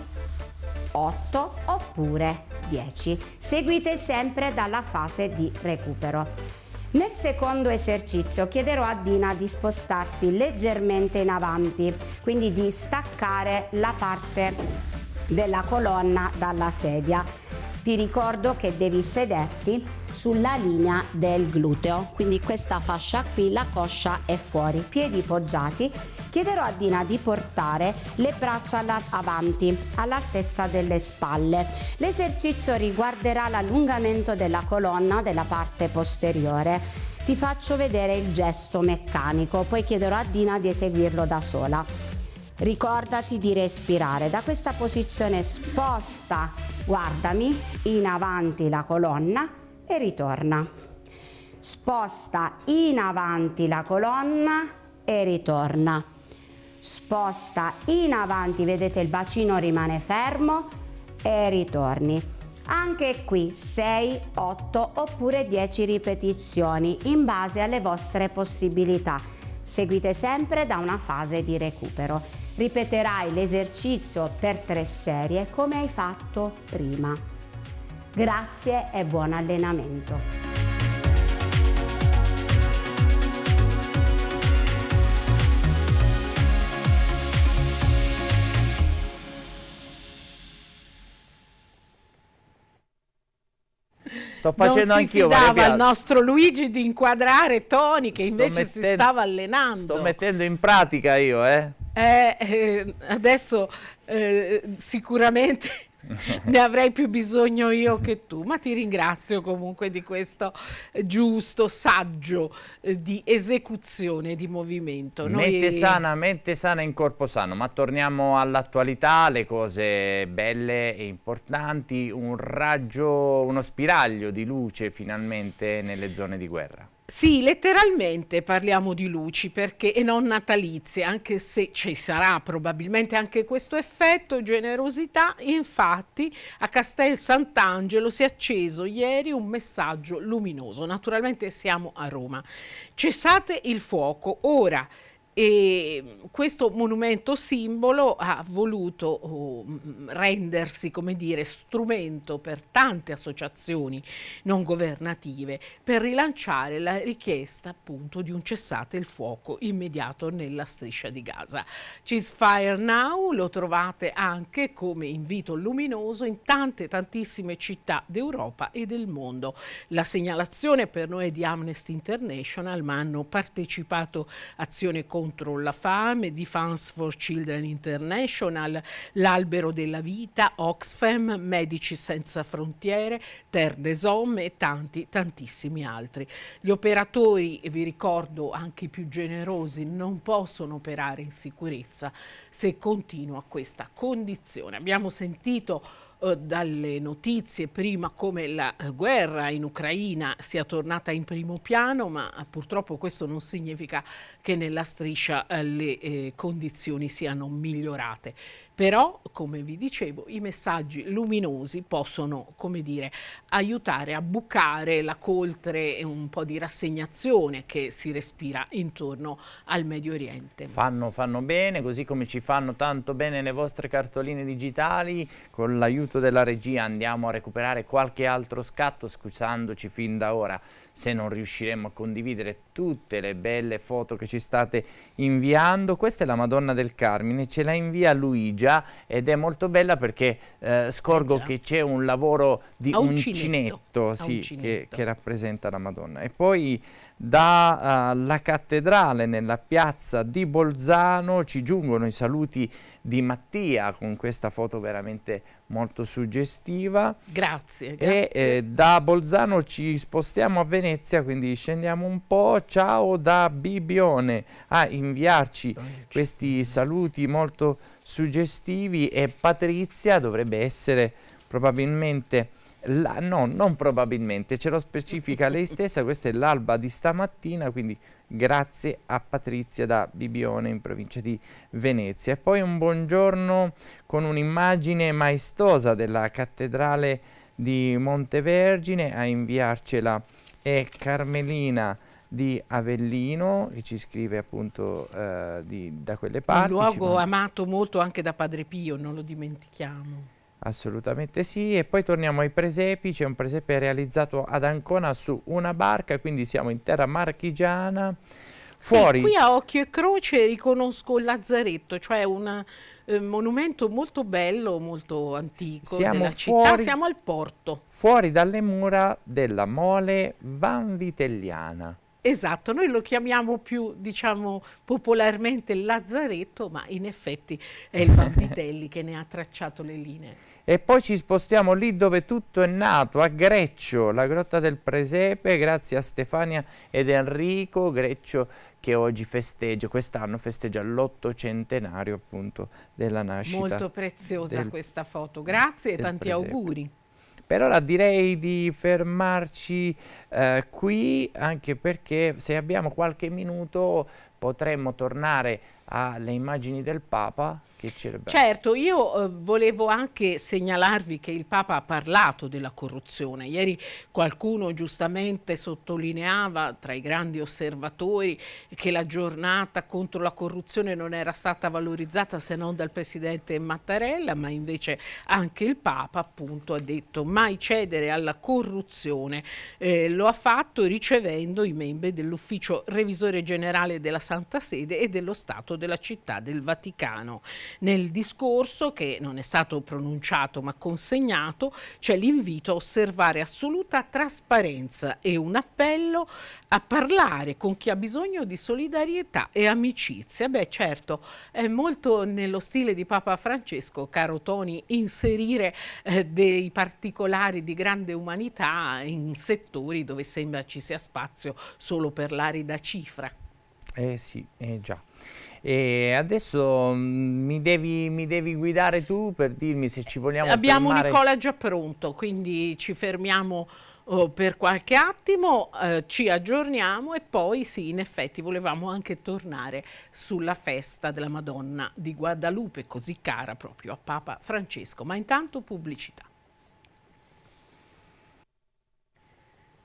8 oppure 10, seguite sempre dalla fase di recupero. Nel secondo esercizio chiederò a Dina di spostarsi leggermente in avanti, quindi di staccare la parte della colonna dalla sedia. Ti ricordo che devi sederti sulla linea del gluteo quindi questa fascia qui la coscia è fuori piedi poggiati chiederò a Dina di portare le braccia avanti all'altezza delle spalle l'esercizio riguarderà l'allungamento della colonna della parte posteriore ti faccio vedere il gesto meccanico poi chiederò a Dina di eseguirlo da sola ricordati di respirare da questa posizione sposta guardami in avanti la colonna e ritorna. Sposta in avanti la colonna e ritorna. Sposta in avanti, vedete il bacino rimane fermo e ritorni. Anche qui 6, 8 oppure 10 ripetizioni in base alle vostre possibilità. Seguite sempre da una fase di recupero. Ripeterai l'esercizio per tre serie come hai fatto prima. Grazie e buon allenamento. Sto facendo non anch'io. Non si fidava al nostro Luigi di inquadrare Tony che sto invece mettendo, si stava allenando. Sto mettendo in pratica io, eh. Eh, eh, adesso eh, sicuramente ne avrei più bisogno io che tu, ma ti ringrazio comunque di questo giusto saggio eh, di esecuzione di movimento. Noi... Mente sana, mente sana in corpo sano, ma torniamo all'attualità, le cose belle e importanti, un raggio, uno spiraglio di luce finalmente nelle zone di guerra. Sì, letteralmente parliamo di luci perché, e non natalizie, anche se ci sarà probabilmente anche questo effetto, generosità. Infatti a Castel Sant'Angelo si è acceso ieri un messaggio luminoso. Naturalmente siamo a Roma. Cessate il fuoco, ora e mm, questo monumento simbolo ha voluto oh, mm, rendersi, come dire, strumento per tante associazioni non governative per rilanciare la richiesta appunto di un cessate il fuoco immediato nella striscia di Gaza. Ceasefire Now lo trovate anche come invito luminoso in tante tantissime città d'Europa e del mondo. La segnalazione per noi è di Amnesty International, ma hanno partecipato azioni comunitarie contro la fame, Defense for Children International, l'Albero della Vita, Oxfam, Medici Senza Frontiere, Terre des Hommes e tanti, tantissimi altri. Gli operatori, vi ricordo anche i più generosi, non possono operare in sicurezza se continua questa condizione. Abbiamo sentito eh, dalle notizie prima come la eh, guerra in Ucraina sia tornata in primo piano, ma eh, purtroppo questo non significa che nella striscia eh, le eh, condizioni siano migliorate. Però, come vi dicevo, i messaggi luminosi possono, come dire, aiutare a bucare la coltre e un po' di rassegnazione che si respira intorno al Medio Oriente. Fanno, fanno bene, così come ci fanno tanto bene le vostre cartoline digitali. Con l'aiuto della regia andiamo a recuperare qualche altro scatto, scusandoci fin da ora se non riusciremo a condividere tutte le belle foto che ci state inviando. Questa è la Madonna del Carmine, ce la invia Luigia ed è molto bella perché eh, scorgo Già. che c'è un lavoro di uncinetto, uncinetto, sì, uncinetto. Che, che rappresenta la Madonna. E poi dalla eh, uh, cattedrale nella piazza di Bolzano ci giungono i saluti di Mattia con questa foto veramente molto suggestiva. Grazie. grazie. E eh, da Bolzano ci spostiamo a Venezia, quindi scendiamo un po'. Ciao da Bibione a inviarci questi saluti molto suggestivi e Patrizia dovrebbe essere probabilmente la, no, non probabilmente, ce lo specifica lei stessa, questa è l'alba di stamattina, quindi grazie a Patrizia da Bibione in provincia di Venezia. E poi un buongiorno con un'immagine maestosa della cattedrale di Montevergine a inviarcela è Carmelina di Avellino che ci scrive appunto eh, di, da quelle parti. Un luogo amato molto anche da Padre Pio, non lo dimentichiamo. Assolutamente sì, e poi torniamo ai presepi, c'è un presepe realizzato ad Ancona su una barca, quindi siamo in terra marchigiana. Fuori. E qui a occhio e croce riconosco il Lazzaretto, cioè un eh, monumento molto bello, molto antico siamo fuori, città, siamo al porto. Fuori dalle mura della mole vanvitelliana. Esatto, noi lo chiamiamo più, diciamo, popolarmente il lazzaretto, ma in effetti è il Vampitelli che ne ha tracciato le linee. E poi ci spostiamo lì dove tutto è nato, a Greccio, la grotta del Presepe, grazie a Stefania ed Enrico, Greccio che oggi festeggia, quest'anno festeggia l'ottocentenario appunto della nascita. Molto preziosa del, questa foto, grazie e tanti presepe. auguri. Per ora direi di fermarci eh, qui anche perché se abbiamo qualche minuto potremmo tornare alle immagini del Papa che celebra. Certo, io eh, volevo anche segnalarvi che il Papa ha parlato della corruzione. Ieri qualcuno giustamente sottolineava tra i grandi osservatori che la giornata contro la corruzione non era stata valorizzata se non dal Presidente Mattarella, ma invece anche il Papa appunto ha detto mai cedere alla corruzione. Eh, lo ha fatto ricevendo i membri dell'ufficio revisore generale della Santa Sede e dello Stato della città del Vaticano. Nel discorso, che non è stato pronunciato ma consegnato, c'è l'invito a osservare assoluta trasparenza e un appello a parlare con chi ha bisogno di solidarietà e amicizia. Beh, certo, è molto nello stile di Papa Francesco, caro Toni, inserire eh, dei particolari di grande umanità in settori dove sembra ci sia spazio solo per l'arida cifra. Eh sì, eh già. E adesso mm, mi devi, mi devi, guidare tu per dirmi se ci vogliamo Abbiamo fermare. Nicola già pronto, quindi ci fermiamo oh, per qualche attimo, eh, ci aggiorniamo e poi sì, in effetti volevamo anche tornare sulla festa della Madonna di Guadalupe, così cara proprio a Papa Francesco, ma intanto pubblicità.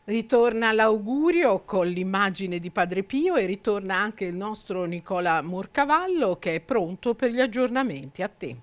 Ritorna l'augurio con l'immagine di Padre Pio e ritorna anche il nostro Nicola Morcavallo che è pronto per gli aggiornamenti. A te.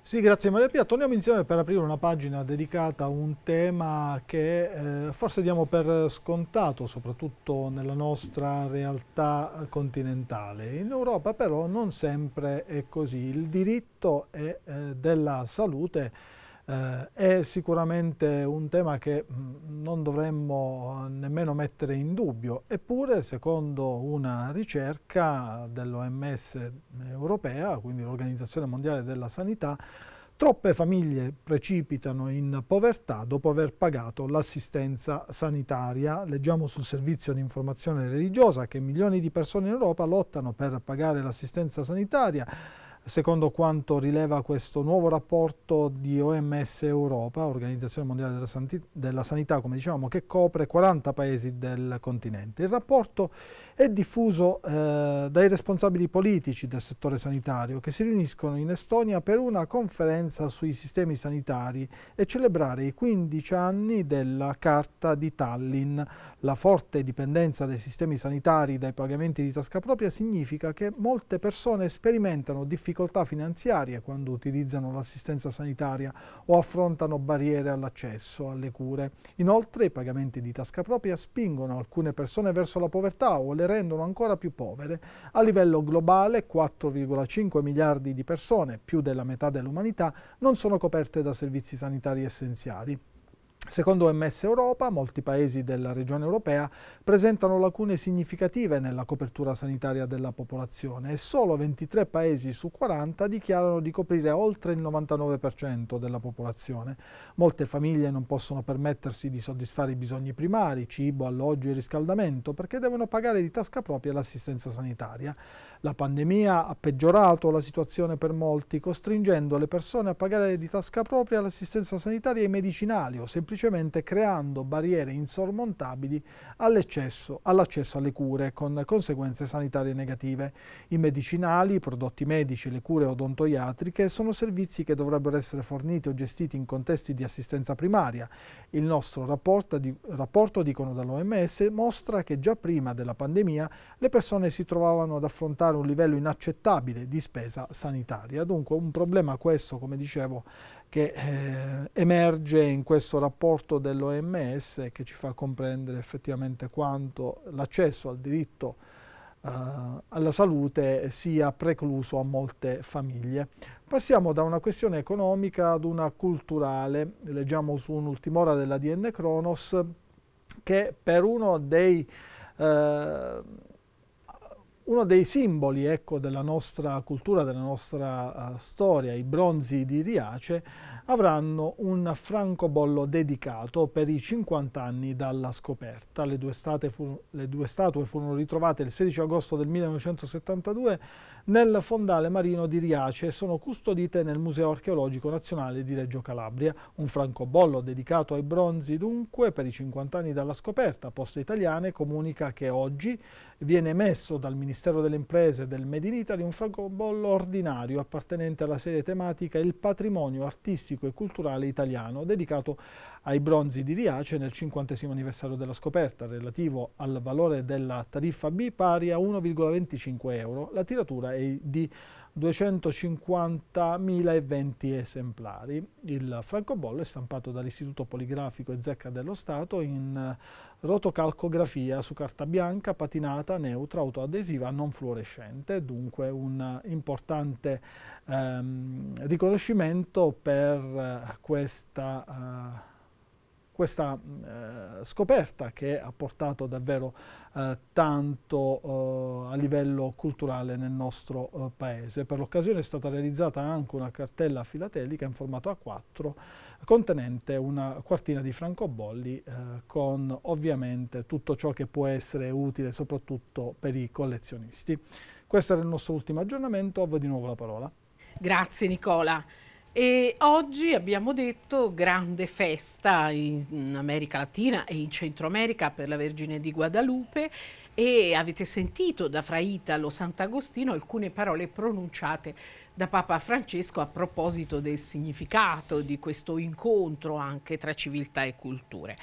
Sì, grazie Maria Pia. Torniamo insieme per aprire una pagina dedicata a un tema che eh, forse diamo per scontato, soprattutto nella nostra realtà continentale. In Europa però non sempre è così. Il diritto è, eh, della salute eh, è sicuramente un tema che mm, non dovremmo eh, nemmeno mettere in dubbio, eppure secondo una ricerca dell'OMS europea, quindi l'Organizzazione Mondiale della Sanità, Troppe famiglie precipitano in povertà dopo aver pagato l'assistenza sanitaria. Leggiamo sul servizio di informazione religiosa che milioni di persone in Europa lottano per pagare l'assistenza sanitaria Secondo quanto rileva questo nuovo rapporto di OMS Europa, Organizzazione Mondiale della, Sanità, come dicevamo, che copre 40 paesi del continente. Il rapporto è diffuso eh, dai responsabili politici del settore sanitario che si riuniscono in Estonia per una conferenza sui sistemi sanitari e celebrare i 15 anni della Carta di Tallinn. La forte dipendenza dei sistemi sanitari dai pagamenti di tasca propria significa che molte persone sperimentano difficoltà difficoltà finanziarie quando utilizzano l'assistenza sanitaria o affrontano barriere all'accesso alle cure. Inoltre i pagamenti di tasca propria spingono alcune persone verso la povertà o le rendono ancora più povere. A livello globale 4,5 miliardi di persone, più della metà dell'umanità, non sono coperte da servizi sanitari essenziali. Secondo MS Europa, molti paesi della regione europea presentano lacune significative nella copertura sanitaria della popolazione e solo 23 paesi su 40 dichiarano di coprire oltre il 99% della popolazione. Molte famiglie non possono permettersi di soddisfare i bisogni primari, cibo, alloggio e riscaldamento, perché devono pagare di tasca propria l'assistenza sanitaria. La pandemia ha peggiorato la situazione per molti, costringendo le persone a pagare di tasca propria l'assistenza sanitaria e i medicinali o semplicemente creando barriere insormontabili all'accesso all alle cure con conseguenze sanitarie negative. I medicinali, i prodotti medici, le cure odontoiatriche sono servizi che dovrebbero essere forniti o gestiti in contesti di assistenza primaria. Il nostro rapporto, di, rapporto dicono dall'OMS, mostra che già prima della pandemia le persone si trovavano ad affrontare affrontare un livello inaccettabile di spesa sanitaria. Dunque un problema questo, come dicevo, che eh, emerge in questo rapporto dell'OMS che ci fa comprendere effettivamente quanto l'accesso al diritto eh, alla salute sia precluso a molte famiglie. Passiamo da una questione economica ad una culturale, leggiamo su un'ultima ora della DN Kronos che per uno dei eh, uno dei simboli ecco, della nostra cultura, della nostra uh, storia, i bronzi di Riace, avranno un francobollo dedicato per i 50 anni dalla scoperta. Le due, fu- le due statue furono ritrovate il 16 agosto del 1972 nel fondale marino di Riace e sono custodite nel Museo Archeologico Nazionale di Reggio Calabria. Un francobollo dedicato ai bronzi dunque per i 50 anni dalla scoperta. Poste Italiane comunica che oggi viene emesso dal Ministero delle Imprese del Made in Italy un francobollo ordinario appartenente alla serie tematica Il patrimonio artistico e culturale italiano dedicato a ai bronzi di Riace nel 50 anniversario della scoperta, relativo al valore della tariffa B pari a 1,25 euro. La tiratura è di 250.020 esemplari. Il francobollo è stampato dall'Istituto Poligrafico e Zecca dello Stato in eh, rotocalcografia su carta bianca, patinata, neutra, autoadesiva, non fluorescente, dunque un eh, importante ehm, riconoscimento per eh, questa eh, questa eh, scoperta che ha portato davvero eh, tanto eh, a livello culturale nel nostro eh, paese. Per l'occasione è stata realizzata anche una cartella filatelica in formato A4 contenente una quartina di francobolli eh, con ovviamente tutto ciò che può essere utile soprattutto per i collezionisti. Questo era il nostro ultimo aggiornamento, a voi di nuovo la parola. Grazie Nicola. E oggi abbiamo detto grande festa in America Latina e in Centro America per la Vergine di Guadalupe e avete sentito da Fra Italo Sant'Agostino alcune parole pronunciate da Papa Francesco a proposito del significato di questo incontro anche tra civiltà e culture.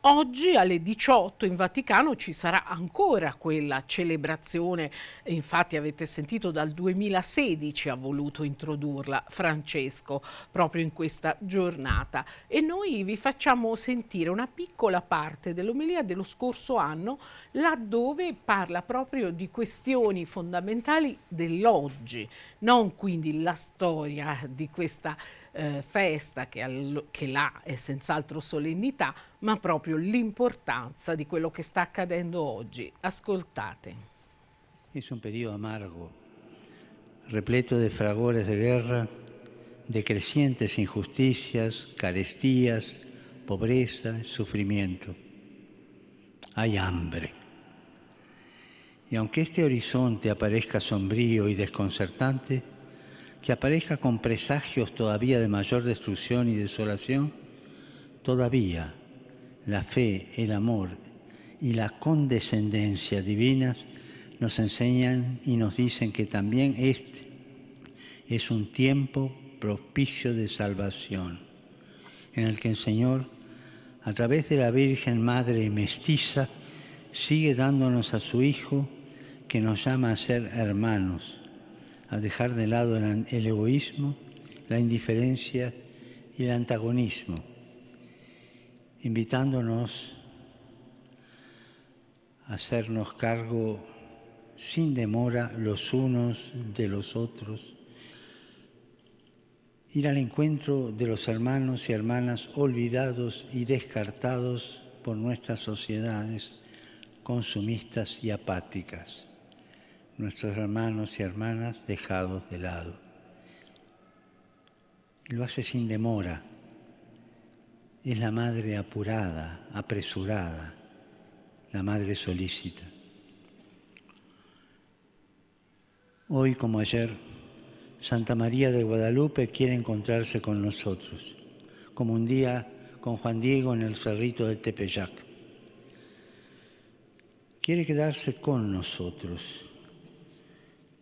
Oggi alle 18 in Vaticano ci sarà ancora quella celebrazione, infatti avete sentito dal 2016 ha voluto introdurla Francesco proprio in questa giornata e noi vi facciamo sentire una piccola parte dell'omelia dello scorso anno laddove parla proprio di questioni fondamentali dell'oggi, non quindi la storia di questa eh, festa che, all- che là è senz'altro solennità, ma proprio l'importanza di quello che sta accadendo oggi. Ascoltate. È un periodo amargo, repleto di fragores di guerra, di crecientes injusticias, carestías, pobreza, sufrimiento. Hay hambre. Y aunque este horizonte aparezca sombrío y desconcertante, que aparezca con presagios todavía de mayor destrucción y desolación, todavía la fe, el amor y la condescendencia divinas nos enseñan y nos dicen que también este es un tiempo propicio de salvación, en el que el Señor, a través de la Virgen Madre mestiza, sigue dándonos a su Hijo que nos llama a ser hermanos a dejar de lado el egoísmo, la indiferencia y el antagonismo, invitándonos a hacernos cargo sin demora los unos de los otros, ir al encuentro de los hermanos y hermanas olvidados y descartados por nuestras sociedades consumistas y apáticas nuestros hermanos y hermanas dejados de lado. Lo hace sin demora. Es la madre apurada, apresurada, la madre solícita. Hoy como ayer, Santa María de Guadalupe quiere encontrarse con nosotros, como un día con Juan Diego en el cerrito de Tepeyac. Quiere quedarse con nosotros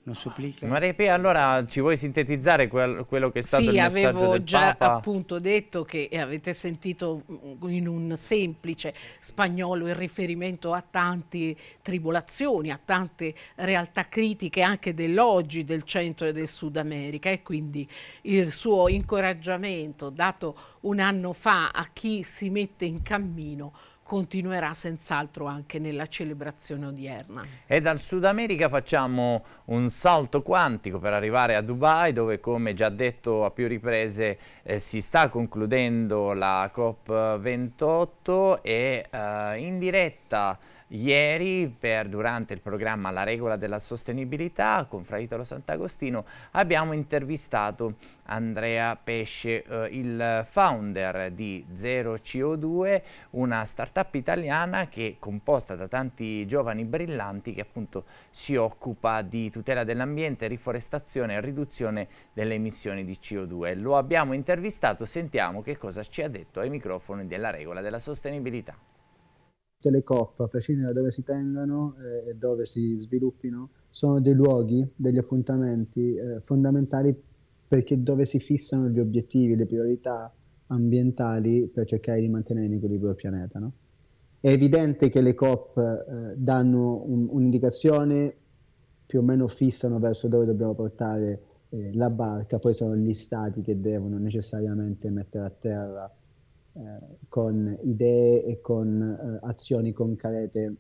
non supplica. Maria Pia, allora ci vuoi sintetizzare quel, quello che è stato sì, il messaggio del Papa? Sì, avevo già appunto detto che avete sentito in un semplice spagnolo il riferimento a tante tribolazioni, a tante realtà critiche anche dell'oggi, del centro e del Sud America e quindi il suo incoraggiamento dato un anno fa a chi si mette in cammino continuerà senz'altro anche nella celebrazione odierna. E dal Sud America facciamo un salto quantico per arrivare a Dubai dove come già detto a più riprese eh, si sta concludendo la COP28 e eh, in diretta Ieri, per, durante il programma La regola della sostenibilità con Fra Italo Sant'Agostino, abbiamo intervistato Andrea Pesce, eh, il founder di Zero CO2, una startup italiana che è composta da tanti giovani brillanti che appunto si occupa di tutela dell'ambiente, riforestazione e riduzione delle emissioni di CO2. Lo abbiamo intervistato, sentiamo che cosa ci ha detto ai microfoni della regola della sostenibilità tutte le COP, a prescindere da dove si tengano eh, e dove si sviluppino, sono dei luoghi, degli appuntamenti eh, fondamentali perché dove si fissano gli obiettivi, le priorità ambientali per cercare di mantenere in equilibrio il pianeta. No? È evidente che le COP eh, danno un, un'indicazione, più o meno fissano verso dove dobbiamo portare eh, la barca, poi sono gli stati che devono necessariamente mettere a terra eh, con idee e con eh, azioni concrete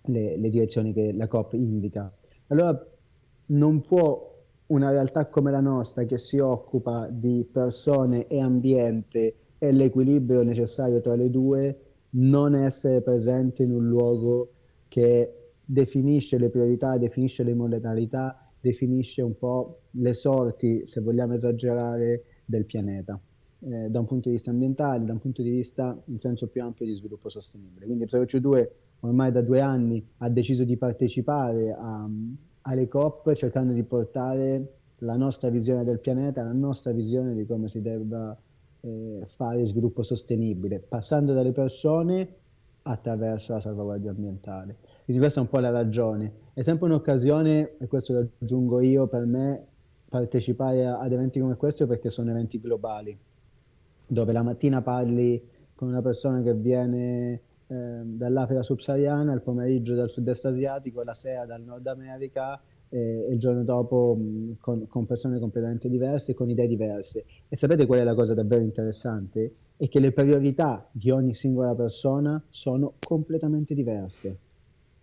le, le, direzioni che la COP indica. Allora non può una realtà come la nostra che si occupa di persone e ambiente e l'equilibrio necessario tra le due non essere presente in un luogo che definisce le priorità, definisce le modalità, definisce un po' le sorti, se vogliamo esagerare, del pianeta eh, da un punto di vista ambientale, da un punto di vista in senso più ampio di sviluppo sostenibile. Quindi il CO2 ormai da due anni ha deciso di partecipare a, alle COP cercando di portare la nostra visione del pianeta, la nostra visione di come si debba eh, fare sviluppo sostenibile, passando dalle persone attraverso la salvaguardia ambientale. Quindi questa è un po' la ragione. È sempre un'occasione, e questo lo aggiungo io, per me partecipare ad eventi come questo perché sono eventi globali dove la mattina parli con una persona che viene eh, dall'Africa subsahariana, il pomeriggio dal sud-est asiatico, la sera dal Nord America e, e il giorno dopo mh, con, con, persone completamente diverse, con idee diverse. E sapete qual è la cosa davvero interessante? È che le priorità di ogni singola persona sono completamente diverse,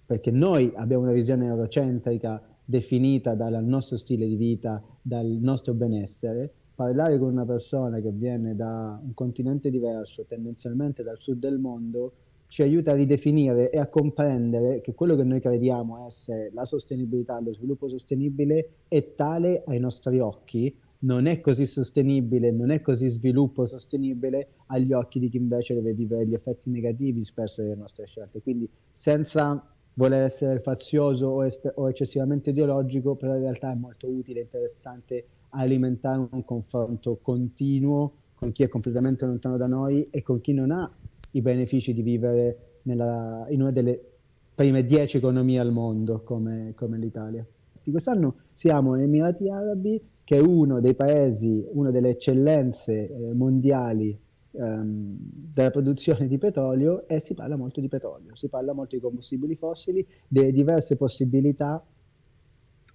perché noi abbiamo una visione eurocentrica definita dal nostro stile di vita, dal nostro benessere, parlare con una persona che viene da un continente diverso, tendenzialmente dal sud del mondo, ci aiuta a ridefinire e a comprendere che quello che noi crediamo essere la sostenibilità, lo sviluppo sostenibile, è tale ai nostri occhi, non è così sostenibile, non è così sviluppo sostenibile agli occhi di chi invece deve vivere gli effetti negativi spesso delle nostre scelte. Quindi senza voler essere fazioso o, est- o eccessivamente ideologico, però in realtà è molto utile e interessante alimentare un confronto continuo con chi è completamente lontano da noi e con chi non ha i benefici di vivere nella, in una delle prime dieci economie al mondo come, come l'Italia. Quest'anno siamo negli Emirati Arabi, che è uno dei paesi, una delle eccellenze eh, mondiali ehm, della produzione di petrolio e si parla molto di petrolio, si parla molto di combustibili fossili, delle diverse possibilità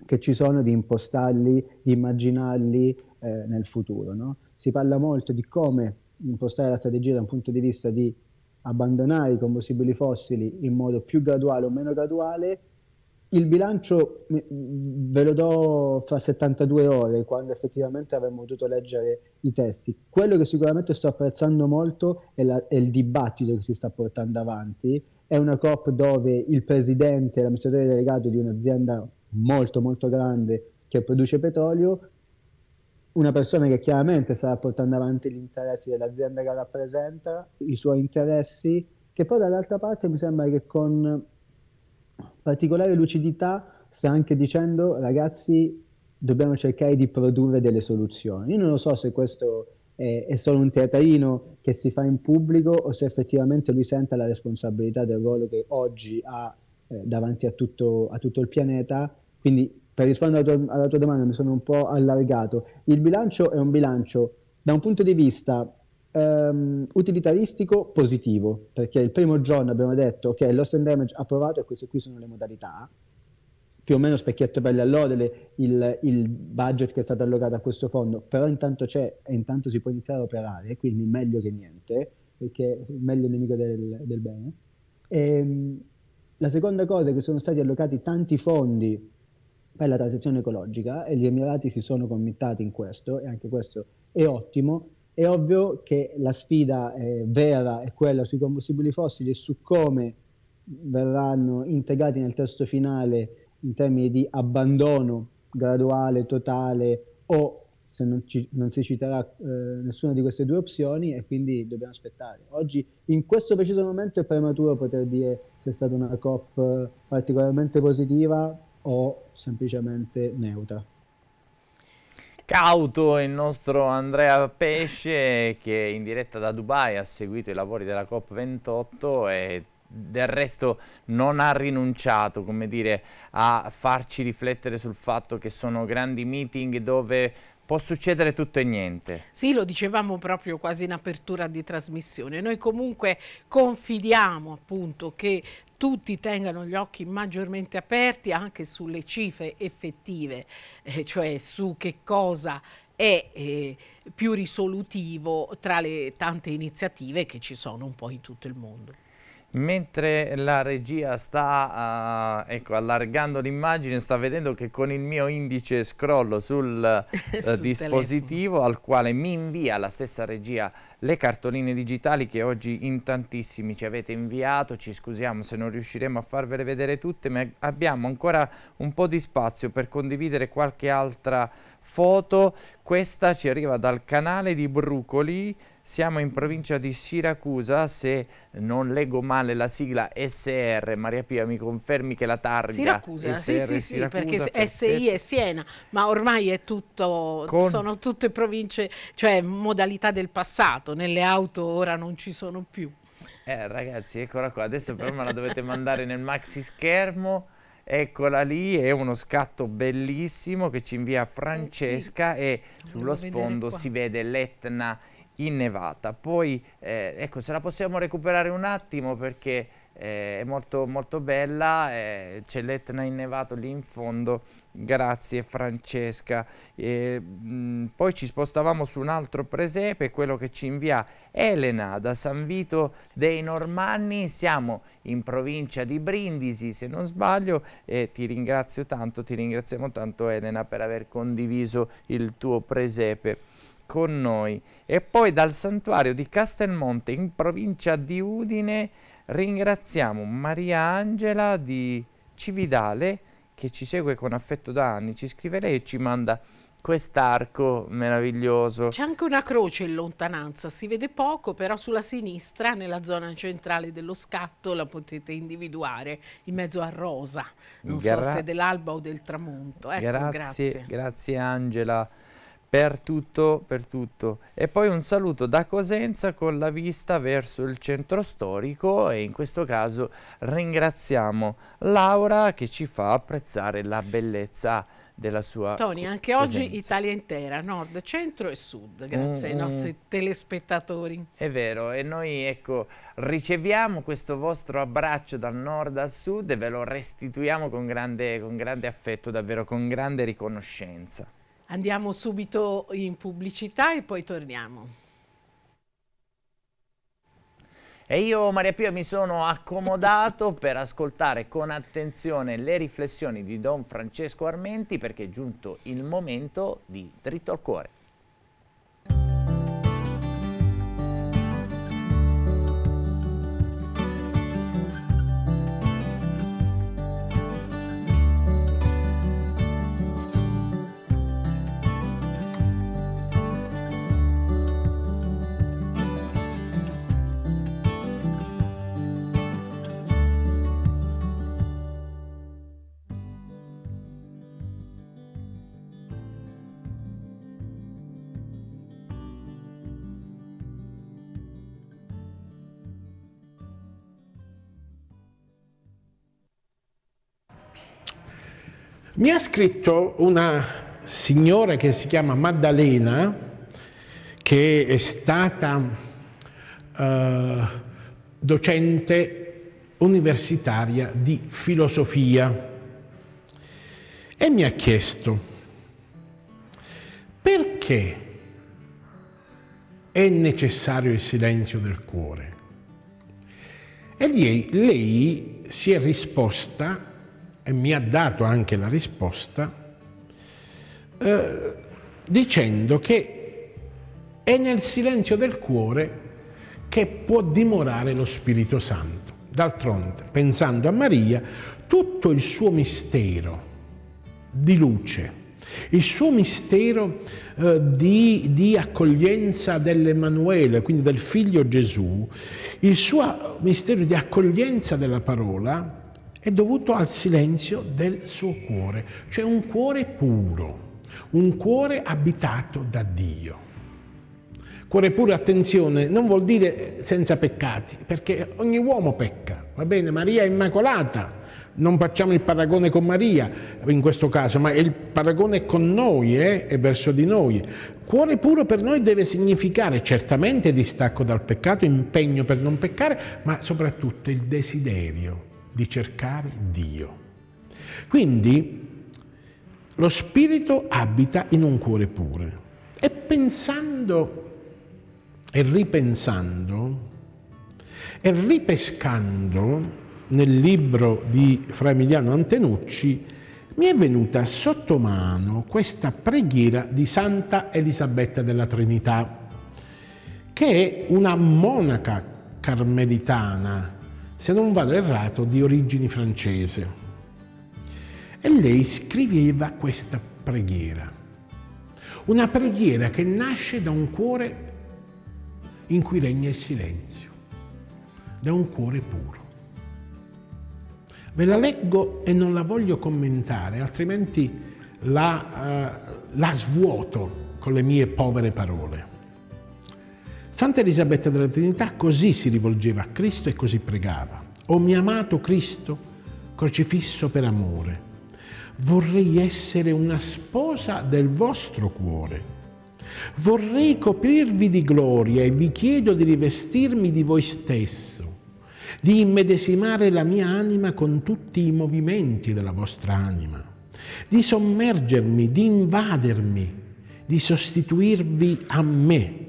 che ci sono di impostarli, di immaginarli eh, nel futuro. No? Si parla molto di come impostare la strategia da un punto di vista di abbandonare i combustibili fossili in modo più graduale o meno graduale. Il bilancio ve lo do fra 72 ore, quando effettivamente avremmo potuto leggere i testi. Quello che sicuramente sto apprezzando molto è, la, è il dibattito che si sta portando avanti. È una COP dove il presidente, l'amministratore delegato di un'azienda molto molto grande che produce petrolio, una persona che chiaramente sta portando avanti gli interessi dell'azienda che rappresenta, i suoi interessi, che poi dall'altra parte mi sembra che con particolare lucidità sta anche dicendo ragazzi dobbiamo cercare di produrre delle soluzioni. Io non lo so se questo è, è solo un teatrino che si fa in pubblico o se effettivamente lui senta la responsabilità del ruolo che oggi ha eh, davanti a tutto, a tutto il pianeta quindi per rispondere alla tua, alla tua domanda mi sono un po' allargato. Il bilancio è un bilancio da un punto di vista Um, utilitaristico positivo, perché il primo giorno abbiamo detto ok, loss and damage approvato e queste qui sono le modalità, più o meno specchietto belli all'odele il, il budget che è stato allocato a questo fondo, però intanto c'è e intanto si può iniziare a operare, quindi meglio che niente, perché meglio il nemico del, del bene. E, ehm, la seconda cosa è che sono stati allocati tanti fondi è la transizione ecologica e gli Emirati si sono committati in questo e anche questo è ottimo. È ovvio che la sfida eh, vera è quella sui combustibili fossili e su come verranno integrati nel testo finale in termini di abbandono graduale, totale o se non, ci, non si citerà eh, nessuna di queste due opzioni e quindi dobbiamo aspettare. Oggi in questo preciso momento è prematuro poter dire se è stata una COP eh, particolarmente positiva o semplicemente neutra. Cauto il nostro Andrea Pesce che in diretta da Dubai ha seguito i lavori della COP28 e del resto non ha rinunciato come dire, a farci riflettere sul fatto che sono grandi meeting dove può succedere tutto e niente. Sì, lo dicevamo proprio quasi in apertura di trasmissione. Noi comunque confidiamo appunto che tutti tengano gli occhi maggiormente aperti anche sulle cifre effettive, eh, cioè su che cosa è eh, più risolutivo tra le tante iniziative che ci sono un po' in tutto il mondo. Mentre la regia sta uh, ecco, allargando l'immagine, sta vedendo che con il mio indice scrollo sul, uh, dispositivo telefono. al quale mi invia la stessa regia le cartoline digitali che oggi in tantissimi ci avete inviato, ci scusiamo se non riusciremo a farvele vedere tutte, ma abbiamo ancora un po' di spazio per condividere qualche altra foto. Questa ci arriva dal canale di Brucoli, siamo in provincia di Siracusa, se non leggo male la sigla SR, Maria Pia mi confermi che la targa Siracusa, SR, sì, sì, Siracusa, sì, perché SI è Siena, ma ormai è tutto, Con... sono tutte province, cioè modalità del passato, nelle auto ora non ci sono più. Eh ragazzi, eccola qua, adesso però me la dovete mandare nel maxi schermo. Eccola lì, è uno scatto bellissimo che ci invia Francesca eh sì. e sullo sfondo si vede l'Etna innevata. Poi, eh, ecco, se la possiamo recuperare un attimo perché eh, è molto, molto bella, eh, c'è l'Etna innevato lì in fondo, grazie Francesca. Mh, mm, poi ci spostavamo su un altro presepe, quello che ci invia Elena da San Vito dei Normanni, siamo in provincia di Brindisi se non sbaglio e ti ringrazio tanto, ti ringraziamo tanto Elena per aver condiviso il tuo presepe con noi e poi dal santuario di Castelmonte in provincia di Udine ringraziamo Maria Angela di Cividale che ci segue con affetto da anni, ci scrive lei e ci manda quest'arco meraviglioso. C'è anche una croce in lontananza, si vede poco, però sulla sinistra, nella zona centrale dello scatto, la potete individuare in mezzo a rosa, non Gra so se dell'alba o del tramonto. Ecco, grazie, grazie, grazie Angela per tutto, per tutto. E poi un saluto da Cosenza con la vista verso il centro storico e in questo caso ringraziamo Laura che ci fa apprezzare la bellezza della sua Tony, anche presenza. oggi Italia intera, nord, centro e sud, grazie mm, ai mm. nostri telespettatori. È vero, e noi ecco, riceviamo questo vostro abbraccio dal nord al sud e ve lo restituiamo con grande, con grande affetto, davvero con grande riconoscenza. Andiamo subito in pubblicità e poi torniamo. E io, Maria Pia, mi sono accomodato per ascoltare con attenzione le riflessioni di Don Francesco Armenti perché è giunto il momento di Dritto al Cuore. Mi ha scritto una signora che si chiama Maddalena, che è stata eh, docente universitaria di filosofia e mi ha chiesto perché è necessario il silenzio del cuore. E lei, lei si è risposta e mi ha dato anche la risposta eh, dicendo che è nel silenzio del cuore che può dimorare lo Spirito Santo. D'altronde, pensando a Maria, tutto il suo mistero di luce, il suo mistero eh, di, di, accoglienza dell'Emanuele, quindi del figlio Gesù, il suo mistero di accoglienza della parola, è dovuto al silenzio del suo cuore, cioè un cuore puro, un cuore abitato da Dio. Cuore puro, attenzione, non vuol dire senza peccati, perché ogni uomo pecca, va bene? Maria è immacolata, non facciamo il paragone con Maria in questo caso, ma il paragone è con noi eh? è verso di noi. Cuore puro per noi deve significare certamente distacco dal peccato, impegno per non peccare, ma soprattutto il desiderio di cercare Dio. Quindi lo spirito abita in un cuore puro e pensando e ripensando e ripescando nel libro di Fra Emiliano Antenucci mi è venuta sotto mano questa preghiera di Santa Elisabetta della Trinità, che è una monaca carmelitana se non vado errato, di origini francese. E lei scriveva questa preghiera, una preghiera che nasce da un cuore in cui regna il silenzio, da un cuore puro. Ve la leggo e non la voglio commentare, altrimenti la, eh, la svuoto con le mie povere parole. Santa Elisabetta della Trinità così si rivolgeva a Cristo e così pregava. O mio amato Cristo, crocifisso per amore, vorrei essere una sposa del vostro cuore. Vorrei coprirvi di gloria e vi chiedo di rivestirmi di voi stesso, di immedesimare la mia anima con tutti i movimenti della vostra anima, di sommergermi, di invadermi, di sostituirvi a me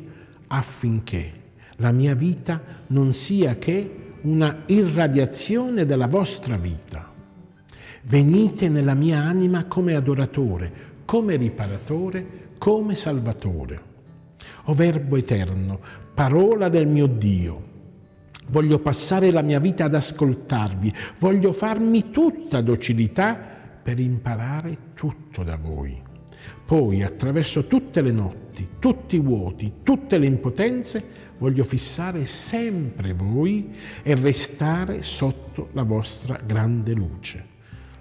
affinché la mia vita non sia che una irradiazione della vostra vita. Venite nella mia anima come adoratore, come riparatore, come salvatore. O Verbo eterno, parola del mio Dio, voglio passare la mia vita ad ascoltarvi, voglio farmi tutta docilità per imparare tutto da voi. Poi, attraverso tutte le notti, tutti i vuoti, tutte le impotenze, voglio fissare sempre voi e restare sotto la vostra grande luce.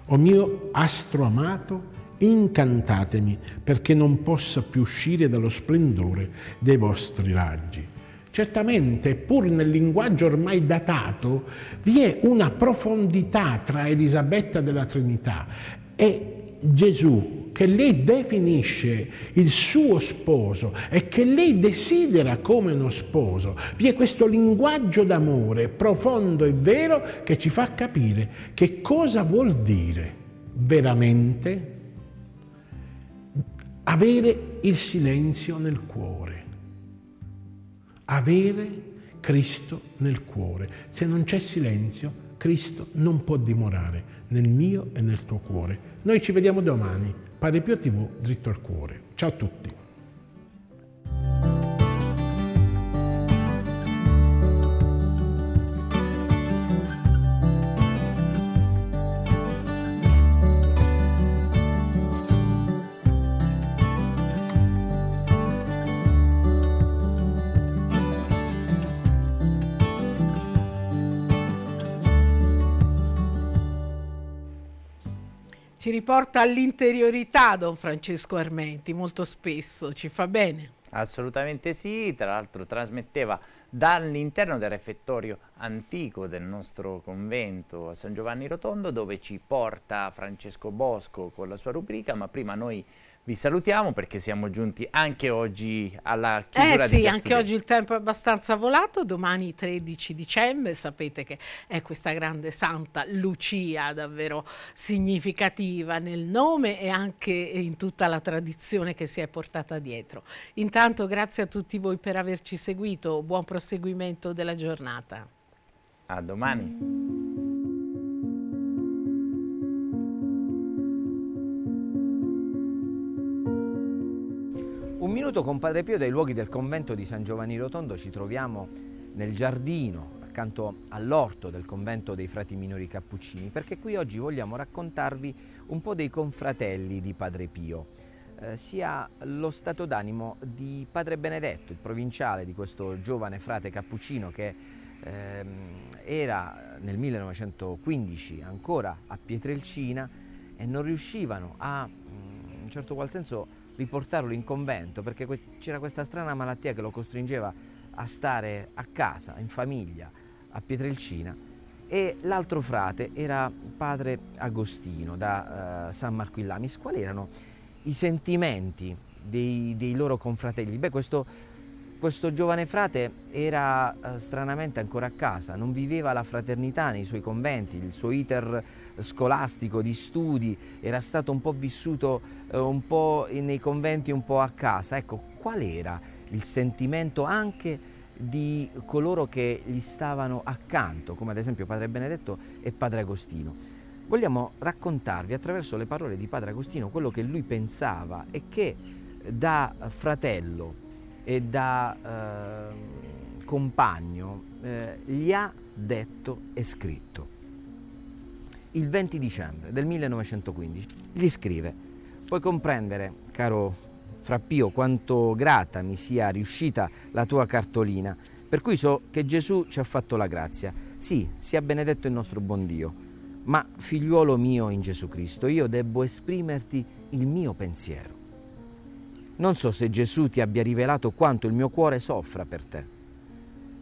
O mio astro amato, incantatemi perché non possa più uscire dallo splendore dei vostri raggi. Certamente, pur nel linguaggio ormai datato, vi è una profondità tra Elisabetta della Trinità e Gesù che lei definisce il suo sposo e che lei desidera come uno sposo. Vi è questo linguaggio d'amore profondo e vero che ci fa capire che cosa vuol dire veramente avere il silenzio nel cuore, avere Cristo nel cuore. Se non c'è silenzio, Cristo non può dimorare nel mio e nel tuo cuore. Noi ci vediamo domani. Pare Pio TV, dritto al cuore. Ciao a tutti. Ci riporta all'interiorità Don Francesco Armenti, molto spesso, ci fa bene. Assolutamente sì, tra l'altro trasmetteva dall'interno del refettorio antico del nostro convento a San Giovanni Rotondo dove ci porta Francesco Bosco con la sua rubrica, ma prima noi vi salutiamo perché siamo giunti anche oggi alla eh chiusura eh sì, di anche oggi il tempo è abbastanza volato, domani 13 dicembre, sapete che è questa grande santa Lucia davvero significativa nel nome e anche in tutta la tradizione che si è portata dietro. Intanto grazie a tutti voi per averci seguito, buon proseguimento della giornata. A domani. un minuto con Padre Pio dai luoghi del convento di San Giovanni Rotondo ci troviamo nel giardino accanto all'orto del convento dei frati minori cappuccini perché qui oggi vogliamo raccontarvi un po' dei confratelli di Padre Pio eh, sia lo stato d'animo di Padre Benedetto, il provinciale di questo giovane frate cappuccino che eh, era nel 1915 ancora a Pietrelcina e non riuscivano a mm, in un certo qual senso riportarlo in convento perché c'era questa strana malattia che lo costringeva a stare a casa, in famiglia, a Pietrelcina e l'altro frate era padre Agostino da uh, San Marco in Lamis. Quali erano i sentimenti dei, dei loro confratelli? Beh, questo, questo giovane frate era uh, stranamente ancora a casa, non viveva la fraternità nei suoi conventi, il suo iter scolastico di studi era stato un po' vissuto eh, un po' nei conventi, un po' a casa. Ecco, qual era il sentimento anche di coloro che gli stavano accanto, come ad esempio Padre Benedetto e Padre Agostino. Vogliamo raccontarvi attraverso le parole di Padre Agostino quello che lui pensava e che da fratello e da eh, compagno eh, gli ha detto e scritto. Il 20 dicembre del 1915 gli scrive Puoi comprendere, caro Frappio, quanto grata mi sia riuscita la tua cartolina, per cui so che Gesù ci ha fatto la grazia. Sì, sia benedetto il nostro buon Dio, ma figliuolo mio in Gesù Cristo, io debbo esprimerti il mio pensiero. Non so se Gesù ti abbia rivelato quanto il mio cuore soffra per te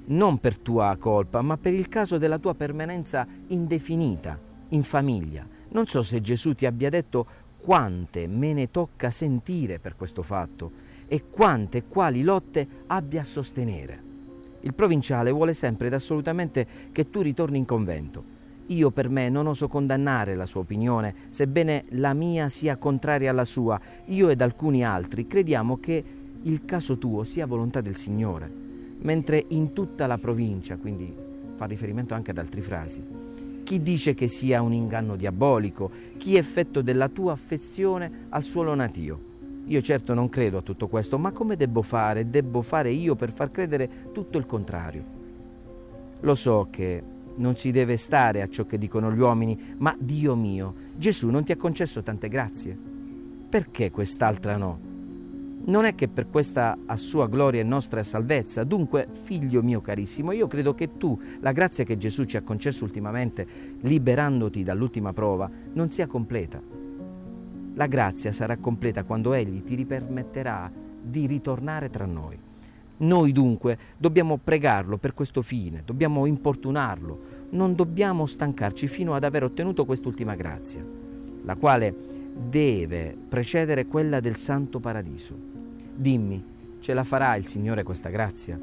non per tua colpa, ma per il caso della tua permanenza indefinita in famiglia. Non so se Gesù ti abbia detto quante me ne tocca sentire per questo fatto e quante e quali lotte abbia a sostenere. Il provinciale vuole sempre ed assolutamente che tu ritorni in convento. Io per me non oso condannare la sua opinione, sebbene la mia sia contraria alla sua. Io ed alcuni altri crediamo che il caso tuo sia volontà del Signore, mentre in tutta la provincia, quindi fa riferimento anche ad altri frasi, chi dice che sia un inganno diabolico, chi effetto della tua affezione al suolo natio. Io certo non credo a tutto questo, ma come debbo fare, debbo fare io per far credere tutto il contrario? Lo so che non si deve stare a ciò che dicono gli uomini, ma Dio mio, Gesù non ti ha concesso tante grazie. Perché quest'altra no? non è che per questa a sua gloria e nostra salvezza. Dunque, figlio mio carissimo, io credo che tu, la grazia che Gesù ci ha concesso ultimamente, liberandoti dall'ultima prova, non sia completa. La grazia sarà completa quando Egli ti ripermetterà di ritornare tra noi. Noi dunque dobbiamo pregarlo per questo fine, dobbiamo importunarlo, non dobbiamo stancarci fino ad aver ottenuto quest'ultima grazia, la quale deve precedere quella del santo paradiso. Dimmi, ce la farà il Signore questa grazia?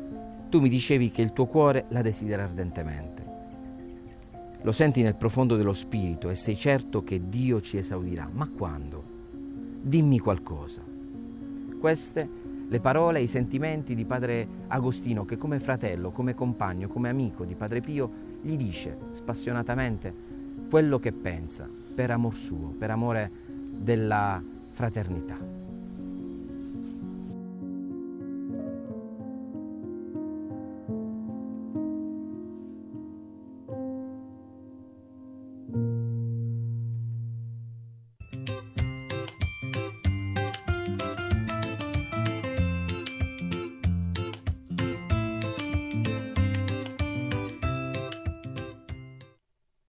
Tu mi dicevi che il tuo cuore la desidera ardentemente. Lo senti nel profondo dello spirito e sei certo che Dio ci esaudirà. Ma quando? Dimmi qualcosa. Queste le parole e i sentimenti di padre Agostino che come fratello, come compagno, come amico di padre Pio gli dice spassionatamente quello che pensa per amor suo, per amore della fraternità.